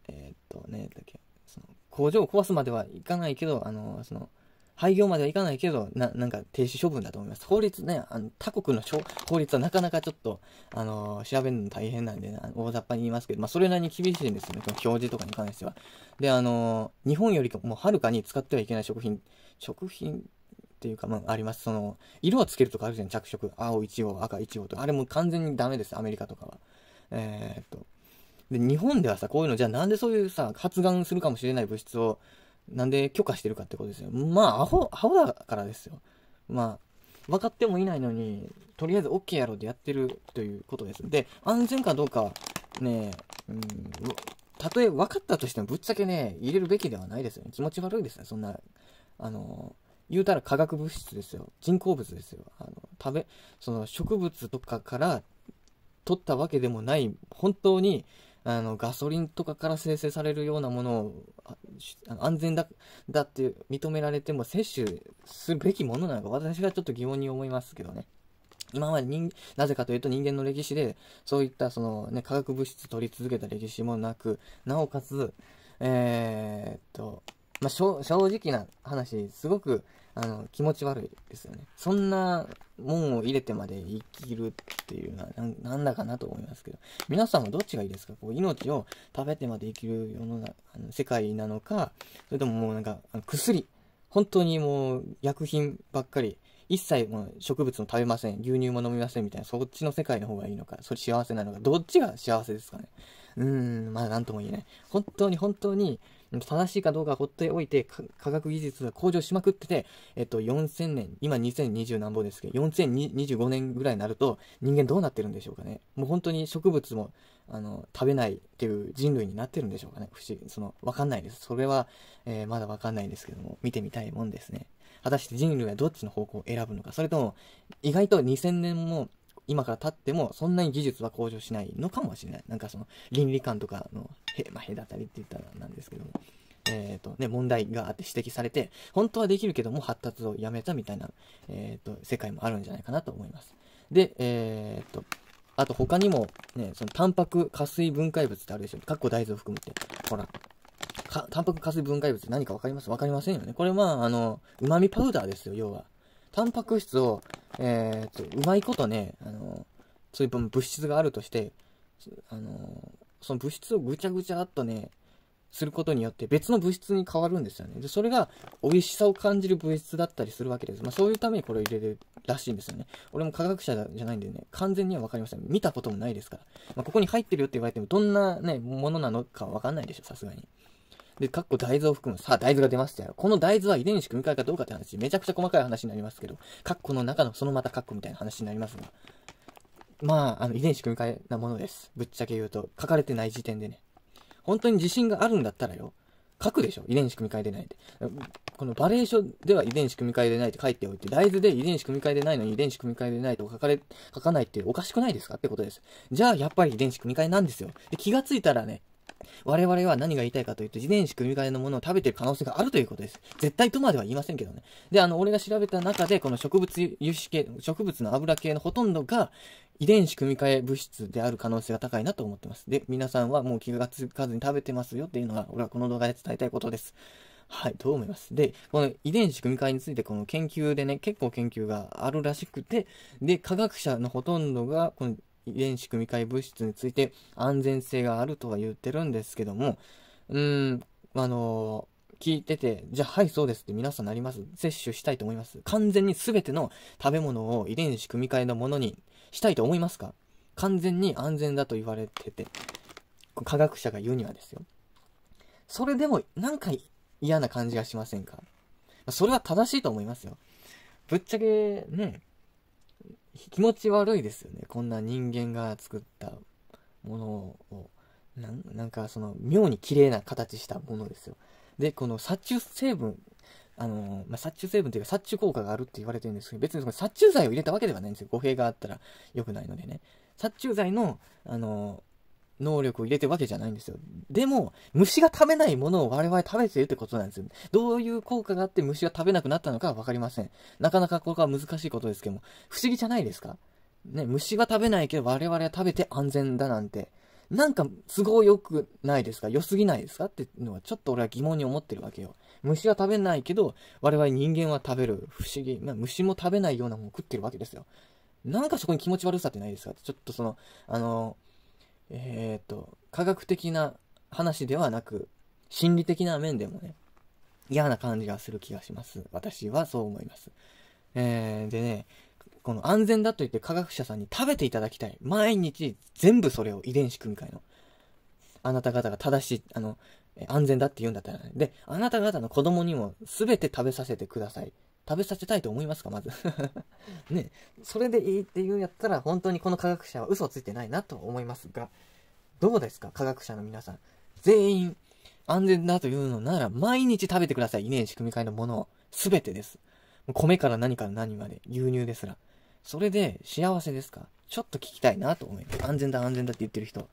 えー、っと、ね、だっけ、その、工場を壊すまではいかないけど、あの、その、廃業まではいかないけど、な、なんか停止処分だと思います。法律ね、あの、他国の法律はなかなかちょっと、あの調べるの大変なんで、ね、大雑把に言いますけど、まあ、それなりに厳しいんですよね、表示とかに関しては。で、あの日本よりもはるかに使ってはいけない食品、食品っていうか、まあ、あります。その、色をつけるとかあるじゃん、着色。青1号、赤1号とか。あれも完全にダメです、アメリカとかは。えー、っと、で、日本ではさ、こういうの、じゃあなんでそういうさ、発がんするかもしれない物質を、なんで許可してるかってことですよ。まあ、アホ、アホだからですよ。まあ、分かってもいないのに、とりあえず OK やろうでやってるということです。で、安全かどうか、ねうん、たとえ分かったとしてもぶっちゃけね、入れるべきではないですよね。気持ち悪いですね、そんな、あの、言うたら化学物質ですよ。人工物ですよ。あの、食べ、その植物とかから取ったわけでもない、本当にあのガソリンとかから生成されるようなものを安全だだって認められても摂取すべきものなのか私がちょっと疑問に思いますけどね。今まで人、なぜかというと人間の歴史で、そういったその、ね、化学物質取り続けた歴史もなく、なおかつ、えー、っと、まあ、正直な話、すごく、あの、気持ち悪いですよね。そんなもんを入れてまで生きるっていうのはなんだかなと思いますけど、皆さんはどっちがいいですかこう命を食べてまで生きる世の中、あの世界なのか、それとももうなんか、あの薬、本当にもう薬品ばっかり、一切もう植物も食べません、牛乳も飲みませんみたいな、そっちの世界の方がいいのか、それ幸せなのか、どっちが幸せですかね。うーん、まだ何とも言えない。本当に本当に、正しいかどうかほっておいて、科学技術が向上しまくってて、えっと、4000年、今2020何ぼですけど、4025年ぐらいになると、人間どうなってるんでしょうかね。もう本当に植物も、あの、食べないっていう人類になってるんでしょうかね。不思議、その、わかんないです。それは、えー、まだわかんないんですけども、見てみたいもんですね。果たして人類はどっちの方向を選ぶのか、それとも、意外と2000年も今から経ってもそんなに技術は向上しないのかもしれない。なんかその倫理観とかのへ、まあ、隔たりって言ったらなんですけども。えっ、ー、とね、問題があって指摘されて、本当はできるけども発達をやめたみたいな、えっ、ー、と、世界もあるんじゃないかなと思います。で、えっ、ー、と、あと他にも、ね、その、タンパク、加水分解物ってあるでしょ。かっこ大豆を含むって。ほら、タンパク加水分解物って何か分かります分かりませんよね。これまあ、あの、旨味パウダーですよ、要は。タンパク質を、えー、と、うまいことね、あの、そういう物質があるとして、あの、その物質をぐちゃぐちゃっとね、することによって別の物質に変わるんですよね。で、それが美味しさを感じる物質だったりするわけです。まあ、そういうためにこれを入れるらしいんですよね。俺も科学者じゃないんでね、完全には分かりません。見たこともないですから。まあ、ここに入ってるよって言われてもどんなね、ものなのかわかんないでしょ、さすがに。で、かっこ大豆を含む、さあ大豆が出ましたよ。この大豆は遺伝子組み換えかどうかって話、めちゃくちゃ細かい話になりますけど、カッコの中のそのまたカッコみたいな話になりますが、まあ、あの、遺伝子組み換えなものです。ぶっちゃけ言うと、書かれてない時点でね。本当に自信があるんだったらよ、書くでしょ遺伝子組み換えでないって。このバレエーションでは遺伝子組み換えでないって書いておいて、大豆で遺伝子組み換えでないのに遺伝子組み換えでないと書かれ、書かないっておかしくないですかってことです。じゃあ、やっぱり遺伝子組み換えなんですよ。で、気がついたらね、我々は何が言いたいかというと、遺伝子組み換えのものを食べてる可能性があるということです。絶対とまでは言いませんけどね。で、あの、俺が調べた中で、この植物油脂系、植物の油系のほとんどが、遺伝子組み換え物質である可能性が高いなと思ってます。で、皆さんはもう気がつかずに食べてますよっていうのは、俺はこの動画で伝えたいことです。はい、どう思いますで、この遺伝子組み換えについて、この研究でね、結構研究があるらしくて、で、科学者のほとんどが、この遺伝子組み換え物質について安全性があるとは言ってるんですけども、うん、あの聞いてて、じゃあはいそうですって皆さんなります。摂取したいと思います。完全に全ての食べ物を遺伝子組み換えのものにしたいと思いますか完全に安全だと言われてて、科学者が言うにはですよ。それでもなんか嫌な感じがしませんかそれは正しいと思いますよ。ぶっちゃけね、気持ち悪いですよね。こんな人間が作ったものを、なんかその妙に綺麗な形したものですよ。で、この殺虫成分、あのまあ、殺虫成分というか殺虫効果があるって言われてるんですけど、別にその殺虫剤を入れたわけではないんですよ。語弊があったら良くないのでね。殺虫剤の、あの能力を入れてるわけじゃないんですよ。でも、虫が食べないものを我々食べてるってことなんですよ。どういう効果があって虫が食べなくなったのかは分かりません。なかなかここは難しいことですけども、不思議じゃないですかね、虫は食べないけど我々は食べて安全だなんて、なんか都合良くないですか良すぎないですかっていうのはちょっと俺は疑問に思ってるわけよ。虫は食べないけど、我々人間は食べる。不思議。まあ、虫も食べないようなものを食ってるわけですよ。なんかそこに気持ち悪さってないですかちょっとその、あのえっ、ー、と、科学的な話ではなく、心理的な面でもね、嫌な感じがする気がします。私はそう思います。えー、でね、この安全だと言って科学者さんに食べていただきたい。毎日全部それを遺伝子組み換えの。あなた方が正しい、あの、安全だって言うんだったらね。で、あなた方の子供にも全て食べさせてください。食べさせたいと思いますか、まず ね、それでいいって言うんやったら、本当にこの科学者は嘘をついてないなと思いますが、どうですか、科学者の皆さん。全員、安全だというのなら、毎日食べてください。イメージ組み換えのものを。すべてです。米から何から何まで、牛乳ですら。それで幸せですかちょっと聞きたいなと思います。安全だ、安全だって言ってる人。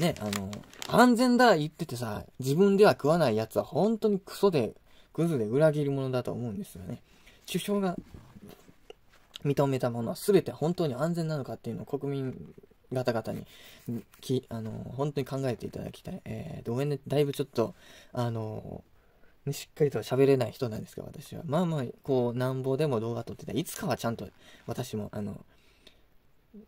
ね、あの、安全だ言っててさ、自分では食わないやつは本当にクソでグズで裏切り者だと思うんですよね。首相が認めたものは全て本当に安全なのかっていうのを国民方々にきあの本当に考えていただきたい。えー、ごめんね、だいぶちょっと、あのね、しっかりと喋れない人なんですが、私は。まあまあ、こう、なんぼでも動画撮ってたいつかはちゃんと私も、あの、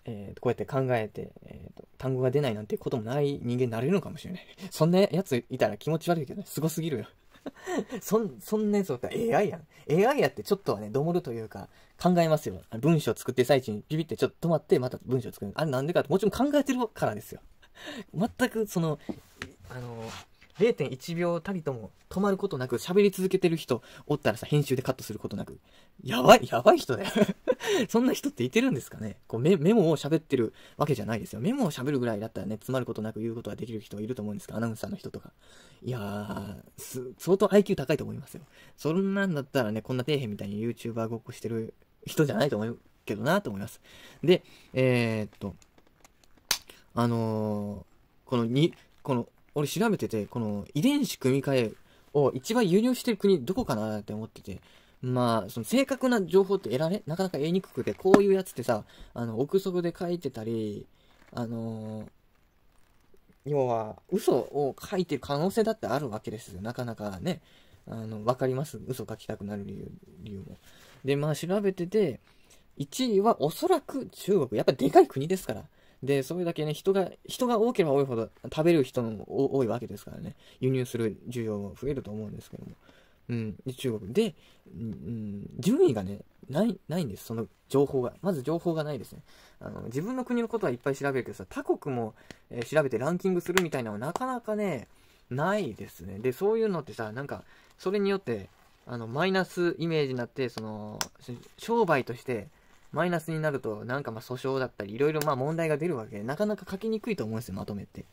えー、こうやって考えて、えーと、単語が出ないなんてこともない人間になれるのかもしれない。そんなやついたら気持ち悪いけどね、すごすぎるよ。そん、そんなやつだったら AI やん。AI やってちょっとはね、どもるというか、考えますよ。文章作って最中にビビってちょっと止まって、また文章作る。あれなんでかって、もちろん考えてるからですよ。全く、その、あの、0.1秒たりとも止まることなく喋り続けてる人おったらさ、編集でカットすることなく。やばい、やばい人だよ そんな人っていてるんですかねこうメメモを喋ってるわけじゃないですよ。メモを喋るぐらいだったらね、詰まることなく言うことができる人いると思うんですかアナウンサーの人とか。いやー、相当 IQ 高いと思いますよ。そんなんだったらね、こんな底辺みたいに YouTuber ごっこしてる人じゃないと思うけどなと思います。で、えー、っと、あのー、このに、この俺調べてて、この遺伝子組み換えを一番輸入してる国どこかなって思ってて、まあ、その正確な情報って得られ、なかなか得にくくて、こういうやつってさ、あの、憶測で書いてたり、あのー、要は、嘘を書いてる可能性だってあるわけですよ。なかなかね、あの、わかります嘘書きたくなる理由、理由も。で、まあ調べてて、1位はおそらく中国。やっぱでかい国ですから。で、それだけね、人が、人が多ければ多いほど食べる人の多いわけですからね、輸入する需要も増えると思うんですけども。うん、中国。で、うん、順位がね、ない、ないんです、その情報が。まず情報がないですね。あの、自分の国のことはいっぱい調べるけどさ、他国も、えー、調べてランキングするみたいなのはなかなかね、ないですね。で、そういうのってさ、なんか、それによって、あの、マイナスイメージになって、その、商売として、マイナスになると、なんかまあ訴訟だったり、いろいろまあ問題が出るわけで、なかなか書きにくいと思うんですよ、まとめって。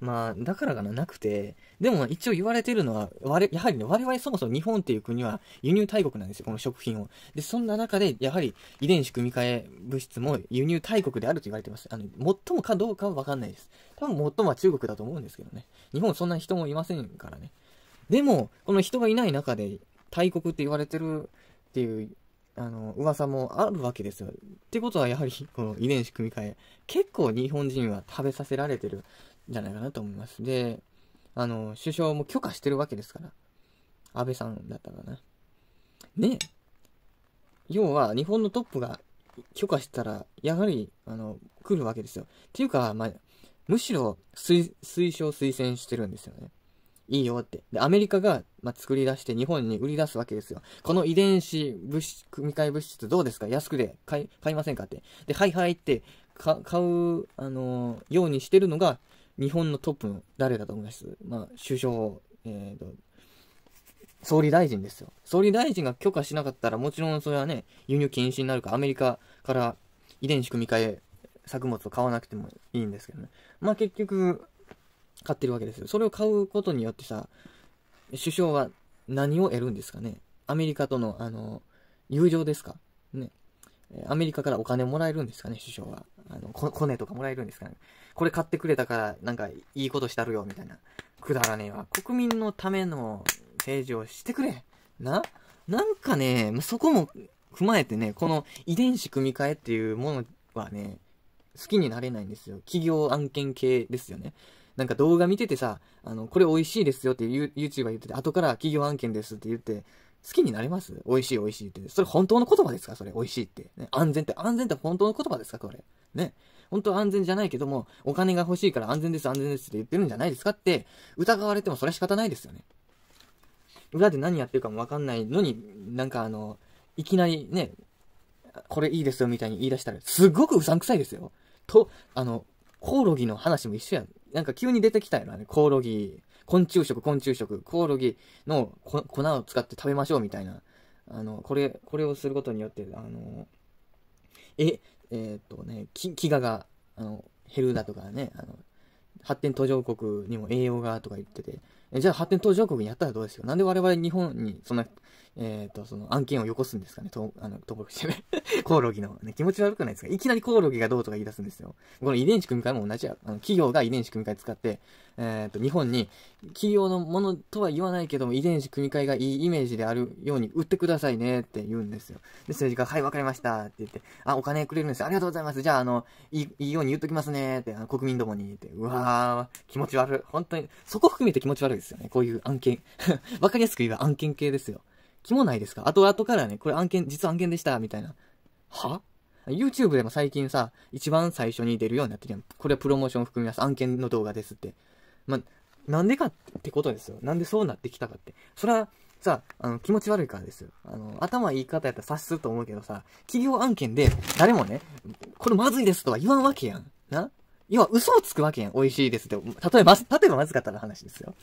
まあ、だからかな、なくて、でも一応言われてるのは、我やはりね、我々そもそも日本っていう国は輸入大国なんですよ、この食品を。で、そんな中で、やはり遺伝子組み換え物質も輸入大国であると言われてます。あの、最もかどうかはわかんないです。多分最もは中国だと思うんですけどね。日本そんな人もいませんからね。でも、この人がいない中で、大国って言われてるっていうあの、噂もあるわけですよ。ってことはやはり、この遺伝子組み換え、結構日本人は食べさせられてるんじゃないかなと思います。で、あの、首相も許可してるわけですから。安倍さんだったかな。ね要は、日本のトップが許可したら、やはり、あの、来るわけですよ。っていうか、まあ、むしろ推、推奨推薦してるんですよね。いいよって。で、アメリカが、まあ、作り出して日本に売り出すわけですよ。この遺伝子物質、組み換え物質どうですか安くで買い、買いませんかって。で、はいはいってか、買う、あのー、ようにしてるのが、日本のトップの誰だと思いますまあ、首相、えーと、総理大臣ですよ。総理大臣が許可しなかったら、もちろんそれはね、輸入禁止になるから、アメリカから遺伝子組み換え作物を買わなくてもいいんですけどね。まあ結局、買ってるわけですよ。それを買うことによってさ、首相は何を得るんですかねアメリカとの、あの、友情ですかね。アメリカからお金もらえるんですかね、首相は。あの、コネとかもらえるんですかね。これ買ってくれたから、なんか、いいことしたるよ、みたいな。くだらねえわ。国民のための政治をしてくれ。ななんかね、そこも踏まえてね、この遺伝子組み換えっていうものはね、好きになれないんですよ。企業案件系ですよね。なんか動画見ててさ、あの、これ美味しいですよって YouTuber 言ってて、後から企業案件ですって言って、好きになれます美味しい美味しいって。それ本当の言葉ですかそれ美味しいって、ね。安全って、安全って本当の言葉ですかこれ。ね。本当は安全じゃないけども、お金が欲しいから安全です安全ですって言ってるんじゃないですかって、疑われてもそれは仕方ないですよね。裏で何やってるかもわかんないのに、なんかあの、いきなりね、これいいですよみたいに言い出したら、すっごくうさんくさいですよ。と、あの、コオロギの話も一緒やん。なんか急に出てきたよな、ね、コオロギ、昆虫食、昆虫食、コオロギの粉を使って食べましょうみたいな。あの、これ、これをすることによって、あの、え、えー、っとね、飢餓が、あの、減るだとかね、あの、発展途上国にも栄養がとか言ってて、えじゃあ発展途上国にやったらどうですよ。なんで我々日本にそんな、えっ、ー、と、その案件をよこすんですかね。と、あの、ところしてね。コオロギの、ね、気持ち悪くないですかいきなりコオロギがどうとか言い出すんですよ。この遺伝子組み換えも同じや。あの企業が遺伝子組み換え使って、えっ、ー、と、日本に企業のものとは言わないけども、遺伝子組み換えがいいイメージであるように売ってくださいねって言うんですよ。で、政治家が、はい、わかりましたって言って、あ、お金くれるんですありがとうございます。じゃあ、あの、いい、いいように言っときますねって、あの国民どもにって、うわー、気持ち悪い。本当に、そこ含めて気持ち悪い。ですよね。こういう案件。わかりやすく言えば案件系ですよ。気もないですか後々からね、これ案件、実は案件でした、みたいな。は ?YouTube でも最近さ、一番最初に出るようになってるやん。これはプロモーション含みます。案件の動画ですって。ま、なんでかってことですよ。なんでそうなってきたかって。それは、さ、あの、気持ち悪いからですよ。あの、頭いい方やったら察すると思うけどさ、企業案件で、誰もね、これまずいですとは言わんわけやん。な要は嘘をつくわけやん。美味しいですって。例えば、例えばまずかったら話ですよ。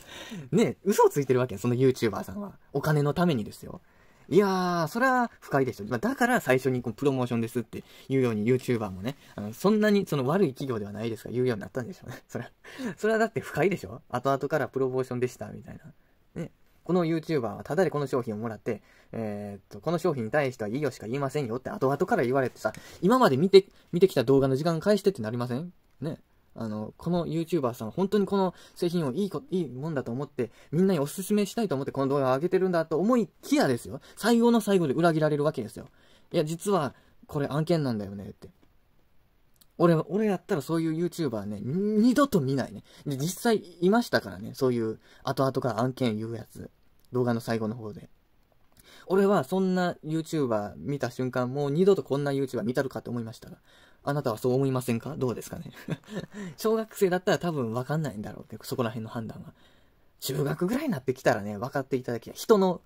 ね嘘をついてるわけやん。その YouTuber さんは。お金のためにですよ。いやー、それは不快でしょ。まあ、だから最初にこうプロモーションですって言うように YouTuber もね、あのそんなにその悪い企業ではないですが言うようになったんでしょうね。それは、それはだって不快でしょ後々からプロモーションでした、みたいな。ね。この YouTuber はただでこの商品をもらって、えー、っと、この商品に対してはいいよしか言いませんよって後々から言われてさ、今まで見て、見てきた動画の時間返してってなりませんね、あの、この YouTuber さん、本当にこの製品をいいこ、いいもんだと思って、みんなにおすすめしたいと思ってこの動画を上げてるんだと思いきやですよ。最後の最後で裏切られるわけですよ。いや、実は、これ案件なんだよねって。俺、俺やったらそういう YouTuber ね、二度と見ないね。で、実際いましたからね、そういう後々から案件言うやつ。動画の最後の方で。俺はそんな YouTuber 見た瞬間、もう二度とこんな YouTuber 見たるかって思いましたが。あなたはそう思いませんかどうですかね 小学生だったら多分わかんないんだろうって、そこら辺の判断は。中学ぐらいになってきたらね、分かっていただきたい。人の、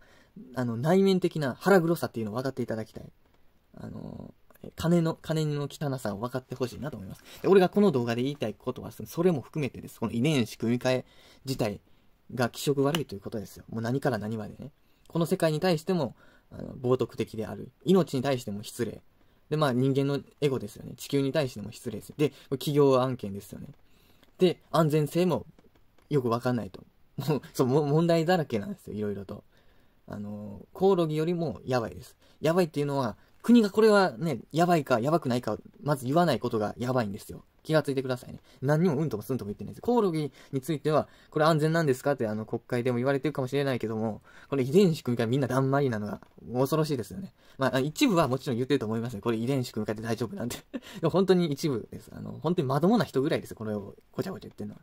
あの、内面的な腹黒さっていうのを分かっていただきたい。あの、金の、金の汚さを分かってほしいなと思います。で、俺がこの動画で言いたいことは、それも含めてです。この遺伝子組み換え自体が気色悪いということですよ。もう何から何までね。この世界に対しても、あの冒涜的である。命に対しても失礼。で、まあ人間のエゴですよね。地球に対しても失礼です。で、企業案件ですよね。で、安全性もよくわかんないと。もう、そう、問題だらけなんですよ、いろいろと。あの、コオロギよりもやばいです。やばいっていうのは、国がこれはね、やばいかやばくないか、まず言わないことがやばいんですよ。気がついてくださいね。何にもうんともすんとも言ってないです。コオロギについては、これ安全なんですかってあの国会でも言われてるかもしれないけども、これ遺伝子組み換えみんなだんまりなのが恐ろしいですよね。まあ、一部はもちろん言ってると思いますね。これ遺伝子組み換えて大丈夫なんてでも 本当に一部です。あの、本当にまともな人ぐらいです。これをごちゃごちゃ言ってるのは。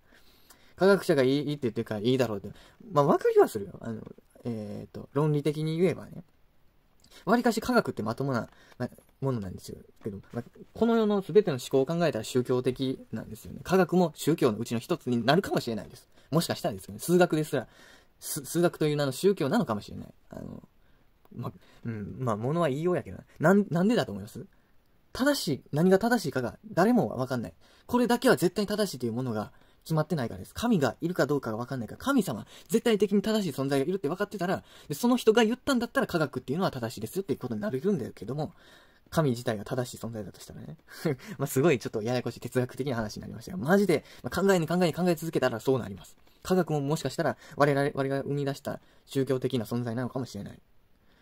科学者がいいって言ってるからいいだろうって。まあ、わかりはするよ。あの、えっ、ー、と、論理的に言えばね。わりかし科学ってまともな、まあ、ものなんですよ。けど、まあ、この世の全ての思考を考えたら宗教的なんですよね。科学も宗教のうちの一つになるかもしれないです。もしかしたらですね。数学ですら、数学という名の宗教なのかもしれない。あの、ま、うん、まあ、ものは言いようやけどな。な、なんでだと思います正しい、何が正しいかが誰もわかんない。これだけは絶対に正しいというものが決まってないからです。神がいるかどうかがわかんないから、神様、絶対的に正しい存在がいるってわかってたら、その人が言ったんだったら科学っていうのは正しいですよっていうことになるんだけども、神自体が正しい存在だとしたらね。まあすごいちょっとややこしい哲学的な話になりましたが、マジで、まあ、考えに考えに考え続けたらそうなります。科学ももしかしたら我々、我々が生み出した宗教的な存在なのかもしれない。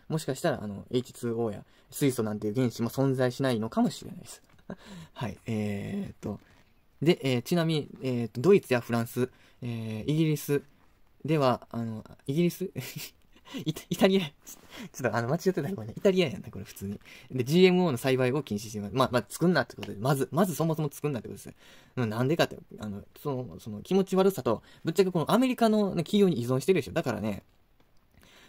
もしかしたら、あの、H2O や水素なんていう原子も存在しないのかもしれないです。はい、えー、っと。で、えー、ちなみに、えー、ドイツやフランス、えー、イギリスでは、あの、イギリス イタリア、ちょっとあの、間違ってたこれね。イタリアやんな、これ普通に。で、GMO の栽培を禁止してます。まあ、まあ、作んなってことで、まず、まずそもそも作んなってことですなんでかって、あの、その、その気持ち悪さと、ぶっちゃけこのアメリカの、ね、企業に依存してるでしょ。だからね、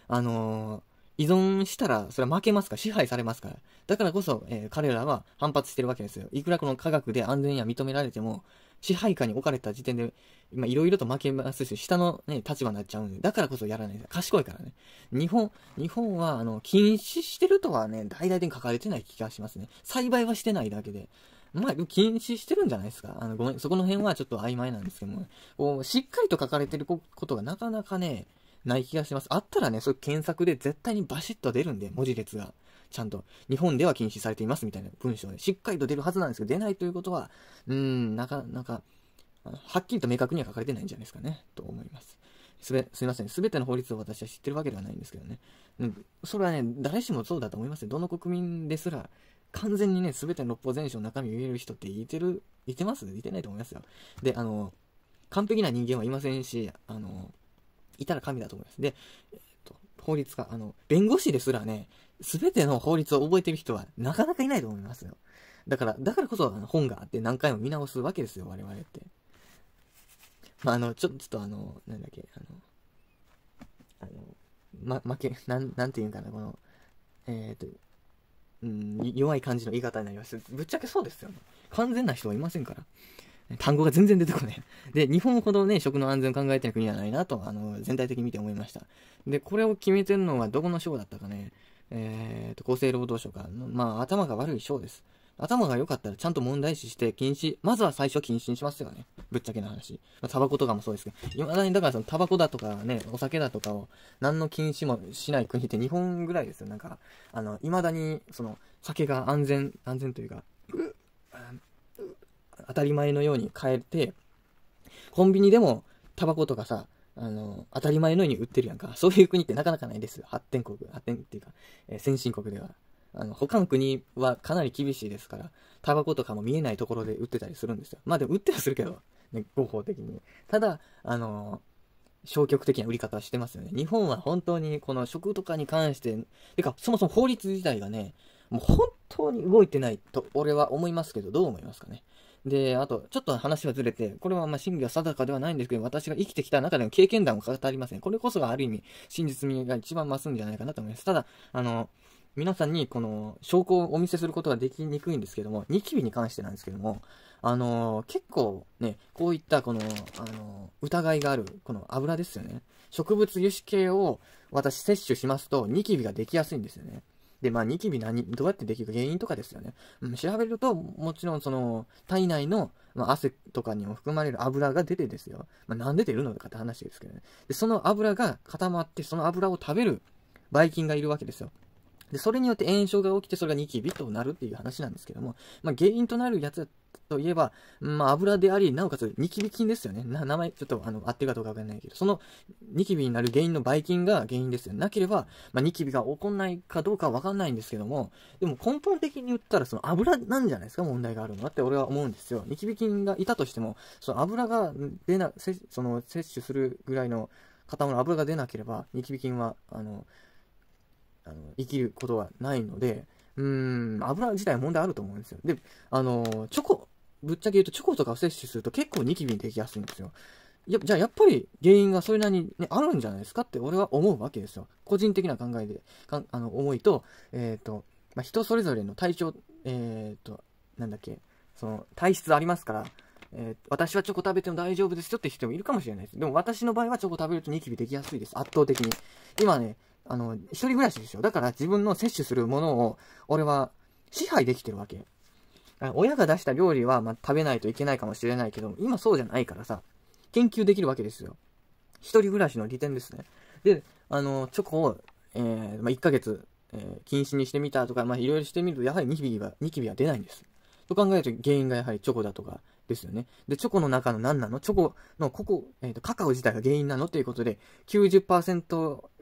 あのー依存したら、それは負けますから、支配されますから。だからこそ、えー、彼らは反発してるわけですよ。いくらこの科学で安全や認められても、支配下に置かれた時点で、いろいろと負けますし、下のね、立場になっちゃうんで、だからこそやらない。賢いからね。日本、日本は、あの、禁止してるとはね、大々的に書かれてない気がしますね。栽培はしてないだけで。まあ、禁止してるんじゃないですか。あの、ごめん、そこの辺はちょっと曖昧なんですけども、ね、こう、しっかりと書かれてることがなかなかね、ない気がします。あったらね、そうう検索で絶対にバシッと出るんで、文字列が。ちゃんと、日本では禁止されていますみたいな文章で、しっかりと出るはずなんですけど、出ないということは、うーん、なかなか、はっきりと明確には書かれてないんじゃないですかね、と思います。すべ、すいません。すべての法律を私は知ってるわけではないんですけどね。それはね、誰しもそうだと思いますどの国民ですら、完全にね、すべての六法全書の中身を言える人っていてる、いてますいてないと思いますよ。で、あの、完璧な人間はいませんし、あの、いたら神だと思います。で、えっと、法律家、あの、弁護士ですらね、すべての法律を覚えてる人はなかなかいないと思いますよ。だから、だからこそ本があって何回も見直すわけですよ、我々って。まあ、あの、ちょっと、ちょっとあの、なんだっけ、あの、あの、ま、負け、なん、なんて言うんかな、この、えっ、ー、と、うん、弱い感じの言い方になります。ぶっちゃけそうですよね。完全な人はいませんから。単語が全然出てこない。で、日本ほどね、食の安全を考えてる国はないなと、あの、全体的に見て思いました。で、これを決めてるのはどこの省だったかね。えっ、ー、と、厚生労働省か、まあ、頭が悪い省です。頭が良かったらちゃんと問題視して禁止、まずは最初禁止にしますよね。ぶっちゃけの話。まあ、タバコとかもそうですけど、未だにだからそのタバコだとかね、お酒だとかを何の禁止もしない国って日本ぐらいですよ。なんか、あの、未だにその酒が安全、安全というか、当たり前のように変えて、コンビニでもタバコとかさ、あの、当たり前のように売ってるやんか。そういう国ってなかなかないです発展国、発展っていうか、えー、先進国では。あの、他の国はかなり厳しいですから、タバコとかも見えないところで売ってたりするんですよ。まあでも売ってはするけど、ね、合法的に。ただ、あの消極的な売り方してますよね。日本は本当にこの食とかに関して、てか、そもそも法律自体がね、もう本当に動いてないと俺は思いますけど、どう思いますかね。で、あと、ちょっと話はずれて、これはまあ真偽は定かではないんですけど、私が生きてきた中での経験談を語りません、これこそがある意味、真実味が一番増すんじゃないかなと思います。ただ、あの、皆さんにこの証拠をお見せすることができにくいんですけども、ニキビに関してなんですけども、あのー、結構ね、こういったこの、あのー、疑いがある、この油ですよね。植物油脂系を私摂取しますと、ニキビができやすいんですよね。で、まあ、ニキビ何、どうやってできる原因とかですよね。うん、調べると、もちろん、その、体内の、まあ、汗とかにも含まれる油が出てですよ。まあ、なんで出るのかって話ですけどね。で、その油が固まって、その油を食べるばい菌がいるわけですよ。で、それによって炎症が起きて、それがニキビとなるっていう話なんですけども、まあ、原因となるやつといえば、まあ、油であり、なおかつニキビ菌ですよね。な名前、ちょっとあの合ってるかどうかわかんないけど、そのニキビになる原因のばい菌が原因ですよ。なければ、まあ、ニキビが起こんないかどうかわかんないんですけども、でも根本的に言ったら、その油なんじゃないですか、問題があるのはって俺は思うんですよ。ニキビ菌がいたとしても、その油が出な、その摂取するぐらいの、塊の油が出なければ、ニキビ菌は、あの、あの生きることはないので、うーん、油自体問題あると思うんですよ。で、あの、チョコ、ぶっちゃけ言うとチョコとかを摂取すると結構ニキビにできやすいんですよ。やじゃあやっぱり原因がそれなりに、ね、あるんじゃないですかって俺は思うわけですよ。個人的な考えで、かあの思いと、えっ、ー、と、まあ、人それぞれの体調、えっ、ー、と、なんだっけ、その体質ありますから、えー、私はチョコ食べても大丈夫ですよって人もいるかもしれないです。でも私の場合はチョコ食べるとニキビできやすいです。圧倒的に。今ね、あの、一人暮らしでしょ。だから自分の摂取するものを、俺は支配できてるわけ。親が出した料理は、まあ、食べないといけないかもしれないけど、今そうじゃないからさ、研究できるわけですよ。一人暮らしの利点ですね。で、あの、チョコを、えー、まあ、1ヶ月、えー、禁止にしてみたとか、まあ、いろいろしてみると、やはりニキビは、ニキビは出ないんです。と考えると原因がやはりチョコだとかですよね。で、チョコの中の何なのチョコのここ、えっ、ー、と、カカオ自体が原因なのということで90、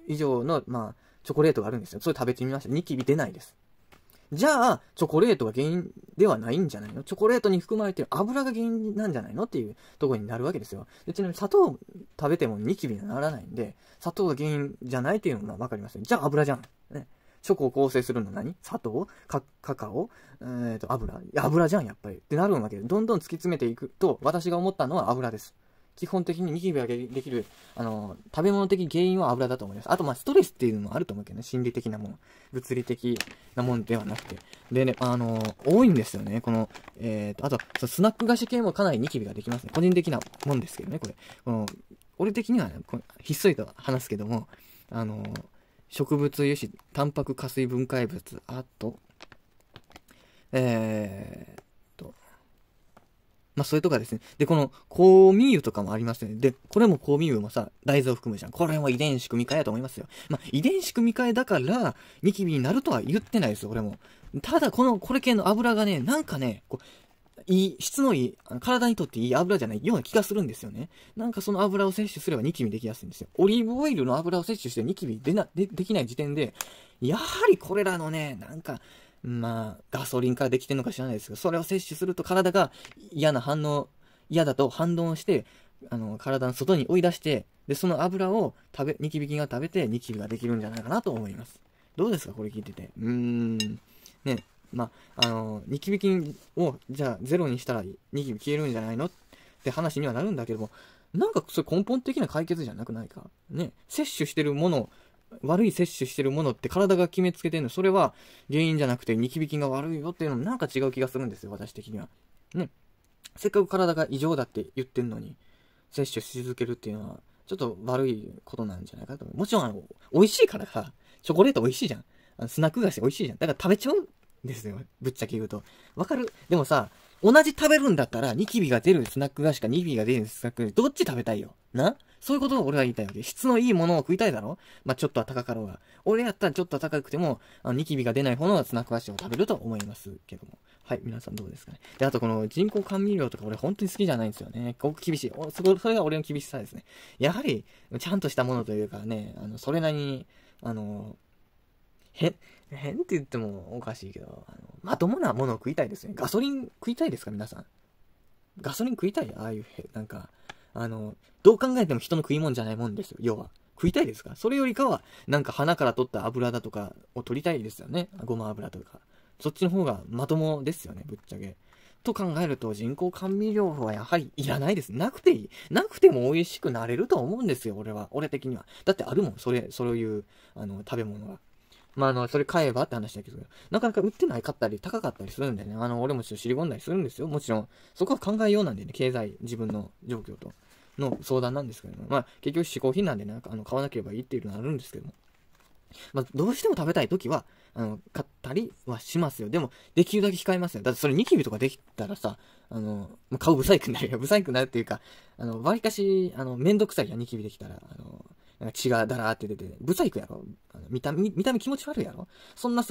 以上の、まあ、チョコレートがあるんですよ。それ食べてみました。ニキビ出ないです。じゃあ、チョコレートが原因ではないんじゃないのチョコレートに含まれてる油が原因なんじゃないのっていうところになるわけですよ。でちなみに砂糖を食べてもニキビにならないんで、砂糖が原因じゃないっていうのはわかりますよ。じゃあ油じゃん。ね、チョコを構成するのは何砂糖カカオえっ、ー、と、油。油じゃん、やっぱり。ってなるわけで、どんどん突き詰めていくと、私が思ったのは油です。基本的にニキビができる、あの、食べ物的原因は油だと思います。あと、まあ、ストレスっていうのもあると思うけどね。心理的なもの。物理的なもんではなくて。でね、あの、多いんですよね。この、えっ、ー、と、あと、そのスナック菓子系もかなりニキビができますね。個人的なもんですけどね、これ。この、俺的には、ね、ひっそりと話すけども、あの、植物油脂、タンパク、加水分解物、あと、えー、まあ、それとかですね。で、この、香味油とかもありますよね。で、これも香味油もさ、大豆を含むじゃん。これも遺伝子組み換えやと思いますよ。まあ、遺伝子組み換えだから、ニキビになるとは言ってないですよ、これも。ただ、この、これ系の油がね、なんかね、こう、いい、質のいい、体にとっていい油じゃないような気がするんですよね。なんかその油を摂取すればニキビできやすいんですよ。オリーブオイルの油を摂取してニキビでな、で、できない時点で、やはりこれらのね、なんか、まあ、ガソリンからできてるのか知らないですけど、それを摂取すると体が嫌な反応、嫌だと反応して、あの、体の外に追い出して、で、その油を食べ、ニキビ菌が食べて、ニキビができるんじゃないかなと思います。どうですかこれ聞いてて。うーん。ね、まあ、あの、ニキビ菌を、じゃあ、ゼロにしたら、ニキビ消えるんじゃないのって話にはなるんだけども、なんかそれ根本的な解決じゃなくないか。ね、摂取してるもの悪い摂取してるものって体が決めつけてるの。それは原因じゃなくてニキビ菌が悪いよっていうのもなんか違う気がするんですよ、私的には。ね。せっかく体が異常だって言ってんのに、摂取し続けるっていうのは、ちょっと悪いことなんじゃないかと。もちろん、あの、美味しいからさ、チョコレート美味しいじゃん。あのスナック菓子美味しいじゃん。だから食べちゃうんですよ、ぶっちゃけ言うと。わかるでもさ、同じ食べるんだったら、ニキビが出るスナック菓子かニキビが出るスナック、どっち食べたいよ。なそういうことを俺は言いたいわけ。質のいいものを食いたいだろまあ、ちょっとは高かろうが。俺やったらちょっとは高くても、あのニキビが出ない方のスナック菓子を食べると思いますけども。はい、皆さんどうですかね。で、あとこの人工甘味料とか俺本当に好きじゃないんですよね。ごく厳しい。そそれが俺の厳しさですね。やはり、ちゃんとしたものというかね、あの、それなりに、あの、へ、変って言ってもおかしいけど、あのまともなものを食いたいですね。ガソリン食いたいですか、皆さん。ガソリン食いたいああいう、なんか、あの、どう考えても人の食い物じゃないもんですよ、要は。食いたいですかそれよりかは、なんか花から取った油だとかを取りたいですよね。ごま油とか。そっちの方がまともですよね、ぶっちゃけ。と考えると人工甘味料はやはりいらないです。なくていい。なくても美味しくなれると思うんですよ、俺は。俺的には。だってあるもん、それ、そういう、あの、食べ物が。まあ、あの、それ買えばって話だけど、なかなか売ってないかったり、高かったりするんでね、あの、俺もちょっと尻込んだりするんですよ。もちろん、そこは考えようなんでね、経済、自分の状況と、の相談なんですけども、まあ、結局、嗜好品なんでね、あの買わなければいいっていうのはあるんですけども。まあ、どうしても食べたい時は、あの、買ったりはしますよ。でも、できるだけ控えますよ。だってそれニキビとかできたらさ、あの、まあ、顔ブサイクになるよ。ブサイクになるっていうか、あの、わりかし、あの、めんどくさいや、ニキビできたら。あの、血がだらーって出て、ブサイクやろ見た見た目気持ち悪いやろそんな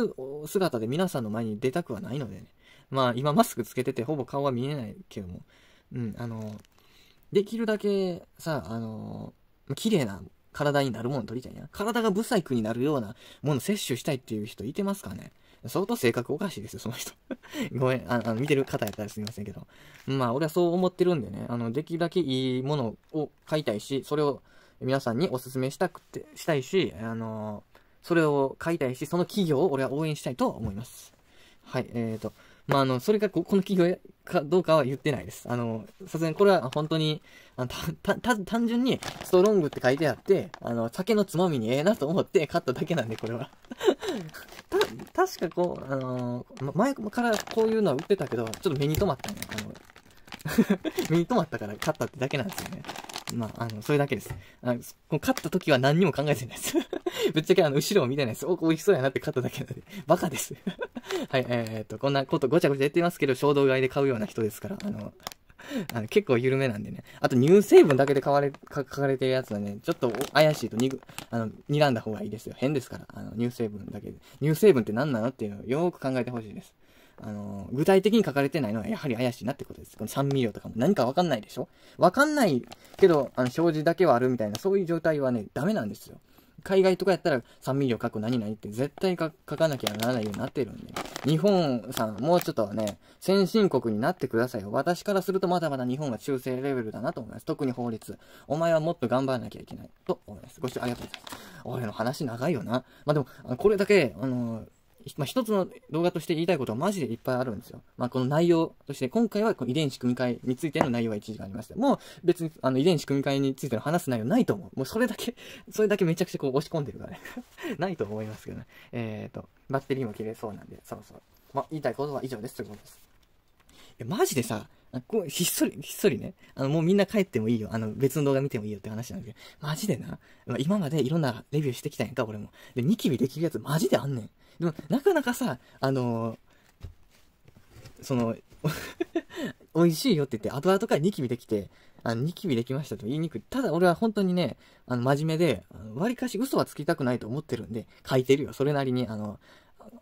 姿で皆さんの前に出たくはないのでね。まあ、今マスクつけててほぼ顔は見えないけども、うん、あの、できるだけさ、あの、綺麗な体になるもの取りたいな。体がブサイクになるようなもの摂取したいっていう人いてますかね相当性格おかしいですよ、その人 ごめんあ、あの、見てる方やったらすみませんけど。まあ、俺はそう思ってるんでね、あの、できるだけいいものを買いたいし、それを皆さんにお勧めしたくて、したいし、あのそれを買いたいし、その企業を俺は応援したいと思います。はい、えっ、ー、と、まあ、あの、それがここの企業かどうかは言ってないです。あの、さすがにこれは本当に、あのた、た、単純にストロングって書いてあって、あの、酒のつまみにええなと思って買っただけなんで、これは。た、確かこう、あの前からこういうのは売ってたけど、ちょっと目に留まったね。あの、目に留まったから買ったってだけなんですよね。まあ、あの、それだけです。あの、勝った時は何にも考えてないです。ぶっちゃけあの、後ろを見てないです。お、美味しそうやなって勝っただけなんで。バカです。はい、えー、っと、こんなことごちゃごちゃ言ってますけど、衝動買いで買うような人ですから、あの、あの結構緩めなんでね。あと、乳成分だけで買われ、書かれてるやつはね、ちょっと怪しいとにぐ、あの、睨んだ方がいいですよ。変ですから。あの、乳成分だけで。乳成分って何なのっていうのをよーく考えてほしいです。あの、具体的に書かれてないのはやはり怪しいなってことです。この酸味料とかも何かわかんないでしょわかんないけど、あの、表示だけはあるみたいな、そういう状態はね、ダメなんですよ。海外とかやったら酸味料書く何々って絶対書かなきゃならないようになってるんで。日本さん、もうちょっとね、先進国になってくださいよ。私からするとまだまだ日本が中世レベルだなと思います。特に法律。お前はもっと頑張らなきゃいけないと思います。ご視聴ありがとうございます。俺の話長いよな。まあ、でも、これだけ、あの、まあ、一つの動画として言いたいことはマジでいっぱいあるんですよ。まあ、この内容として、今回はこの遺伝子組み換えについての内容は1時がありました。もう別にあの遺伝子組み換えについての話す内容ないと思う。もうそれだけ、それだけめちゃくちゃこう押し込んでるからね ないと思いますけどね。えっ、ー、と、バッテリーも切れそうなんで、そろそろ。まあ、言いたいことは以上ですということです。いや、マジでさ、こうひっそり、ひっそりね。あの、もうみんな帰ってもいいよ。あの、別の動画見てもいいよって話なんだけど。マジでな。今までいろんなレビューしてきたんやんか、俺も。で、ニキビできるやつマジであんねん。でも、なかなかさ、あのー、その、美味しいよって言って、後々からニキビできて、あの、ニキビできましたと言いにくい。ただ俺は本当にね、あの、真面目で、わりかし嘘はつきたくないと思ってるんで、書いてるよ。それなりに、あの、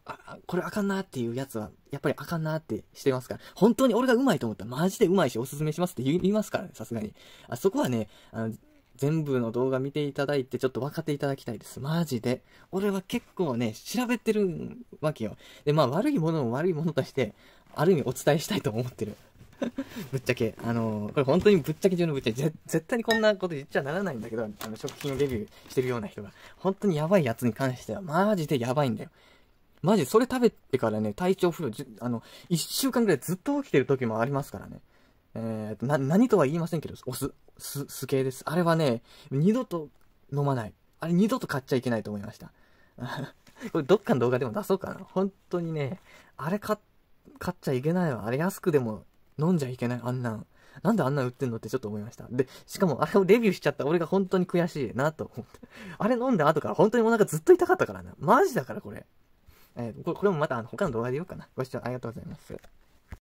あこれあかんなっていうやつは、やっぱりあかんなってしてますから、本当に俺がうまいと思ったらマジでうまいしおすすめしますって言いますからね、さすがに。あそこはね、あの、全部の動画見ていただいて、ちょっと分かっていただきたいです。マジで。俺は結構ね、調べてるわけよ。で、まあ悪いものも悪いものとして、ある意味お伝えしたいと思ってる。ぶっちゃけ、あのー、これ本当にぶっちゃけ中のぶっちゃけ、絶対にこんなこと言っちゃならないんだけど、あの、食品をレビューしてるような人が、本当にやばいやつに関しては、マジでやばいんだよ。マジ、それ食べてからね、体調不良、あの、一週間ぐらいずっと起きてる時もありますからね。えっ、ー、と、な、何とは言いませんけど、お酢、酢、酢系です。あれはね、二度と飲まない。あれ二度と買っちゃいけないと思いました。これどっかの動画でも出そうかな。本当にね、あれ買、買っちゃいけないわ。あれ安くでも飲んじゃいけない、あんなん。なんであんな売ってんのってちょっと思いました。で、しかもあれをレビューしちゃった俺が本当に悔しいなと思って。あれ飲んだ後から本当にもうなんかずっと痛かったからな。マジだからこれ。えー、これもまたあの他の動画で言おうかな。ご視聴ありがとうございます。